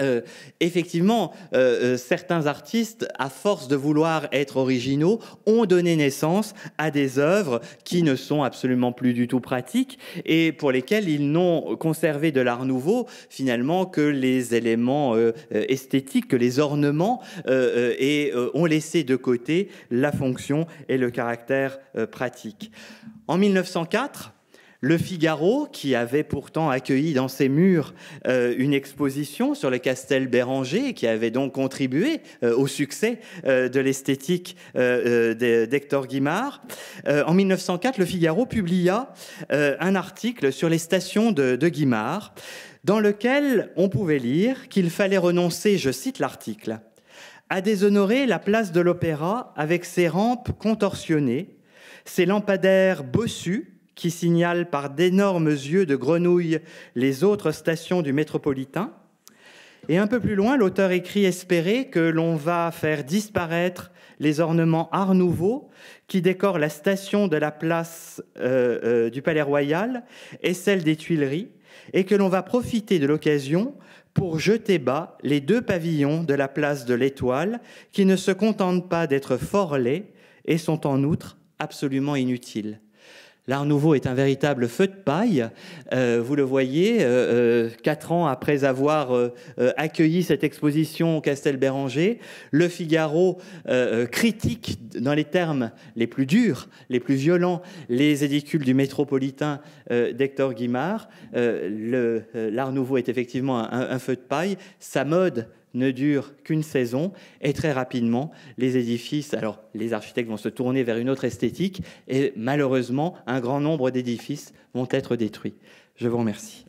Euh, effectivement, euh, euh, certains artistes, à force de vouloir être originaux, ont donné naissance à des œuvres qui ne sont absolument plus du tout pratiques et pour lesquelles ils n'ont conservé de l'art nouveau finalement que les éléments esthétiques, que les ornements, et ont laissé de côté la fonction et le caractère pratique. En 1904, le Figaro, qui avait pourtant accueilli dans ses murs euh, une exposition sur le Castel Béranger, qui avait donc contribué euh, au succès euh, de l'esthétique d'Hector Guimard, en 1904, Le Figaro publia un article sur les stations de, de Guimard, dans lequel on pouvait lire qu'il fallait renoncer, je cite l'article, à déshonorer la place de l'opéra avec ses rampes contorsionnées, ses lampadaires bossus qui signale par d'énormes yeux de grenouille les autres stations du métropolitain. Et un peu plus loin, l'auteur écrit espérer que l'on va faire disparaître les ornements Art Nouveau qui décorent la station de la place euh, euh, du Palais Royal et celle des Tuileries, et que l'on va profiter de l'occasion pour jeter bas les deux pavillons de la place de l'Étoile qui ne se contentent pas d'être fort et sont en outre absolument inutiles. L'Art nouveau est un véritable feu de paille. Euh, vous le voyez, euh, euh, quatre ans après avoir accueilli cette exposition au Castel-Béranger, Le Figaro critique dans les termes les plus durs, les plus violents, les édicules du métropolitain d'Hector Guimard. L'Art nouveau est effectivement un feu de paille. Sa mode, ne dure qu'une saison et très rapidement, les édifices, alors les architectes vont se tourner vers une autre esthétique et malheureusement, un grand nombre d'édifices vont être détruits. Je vous remercie.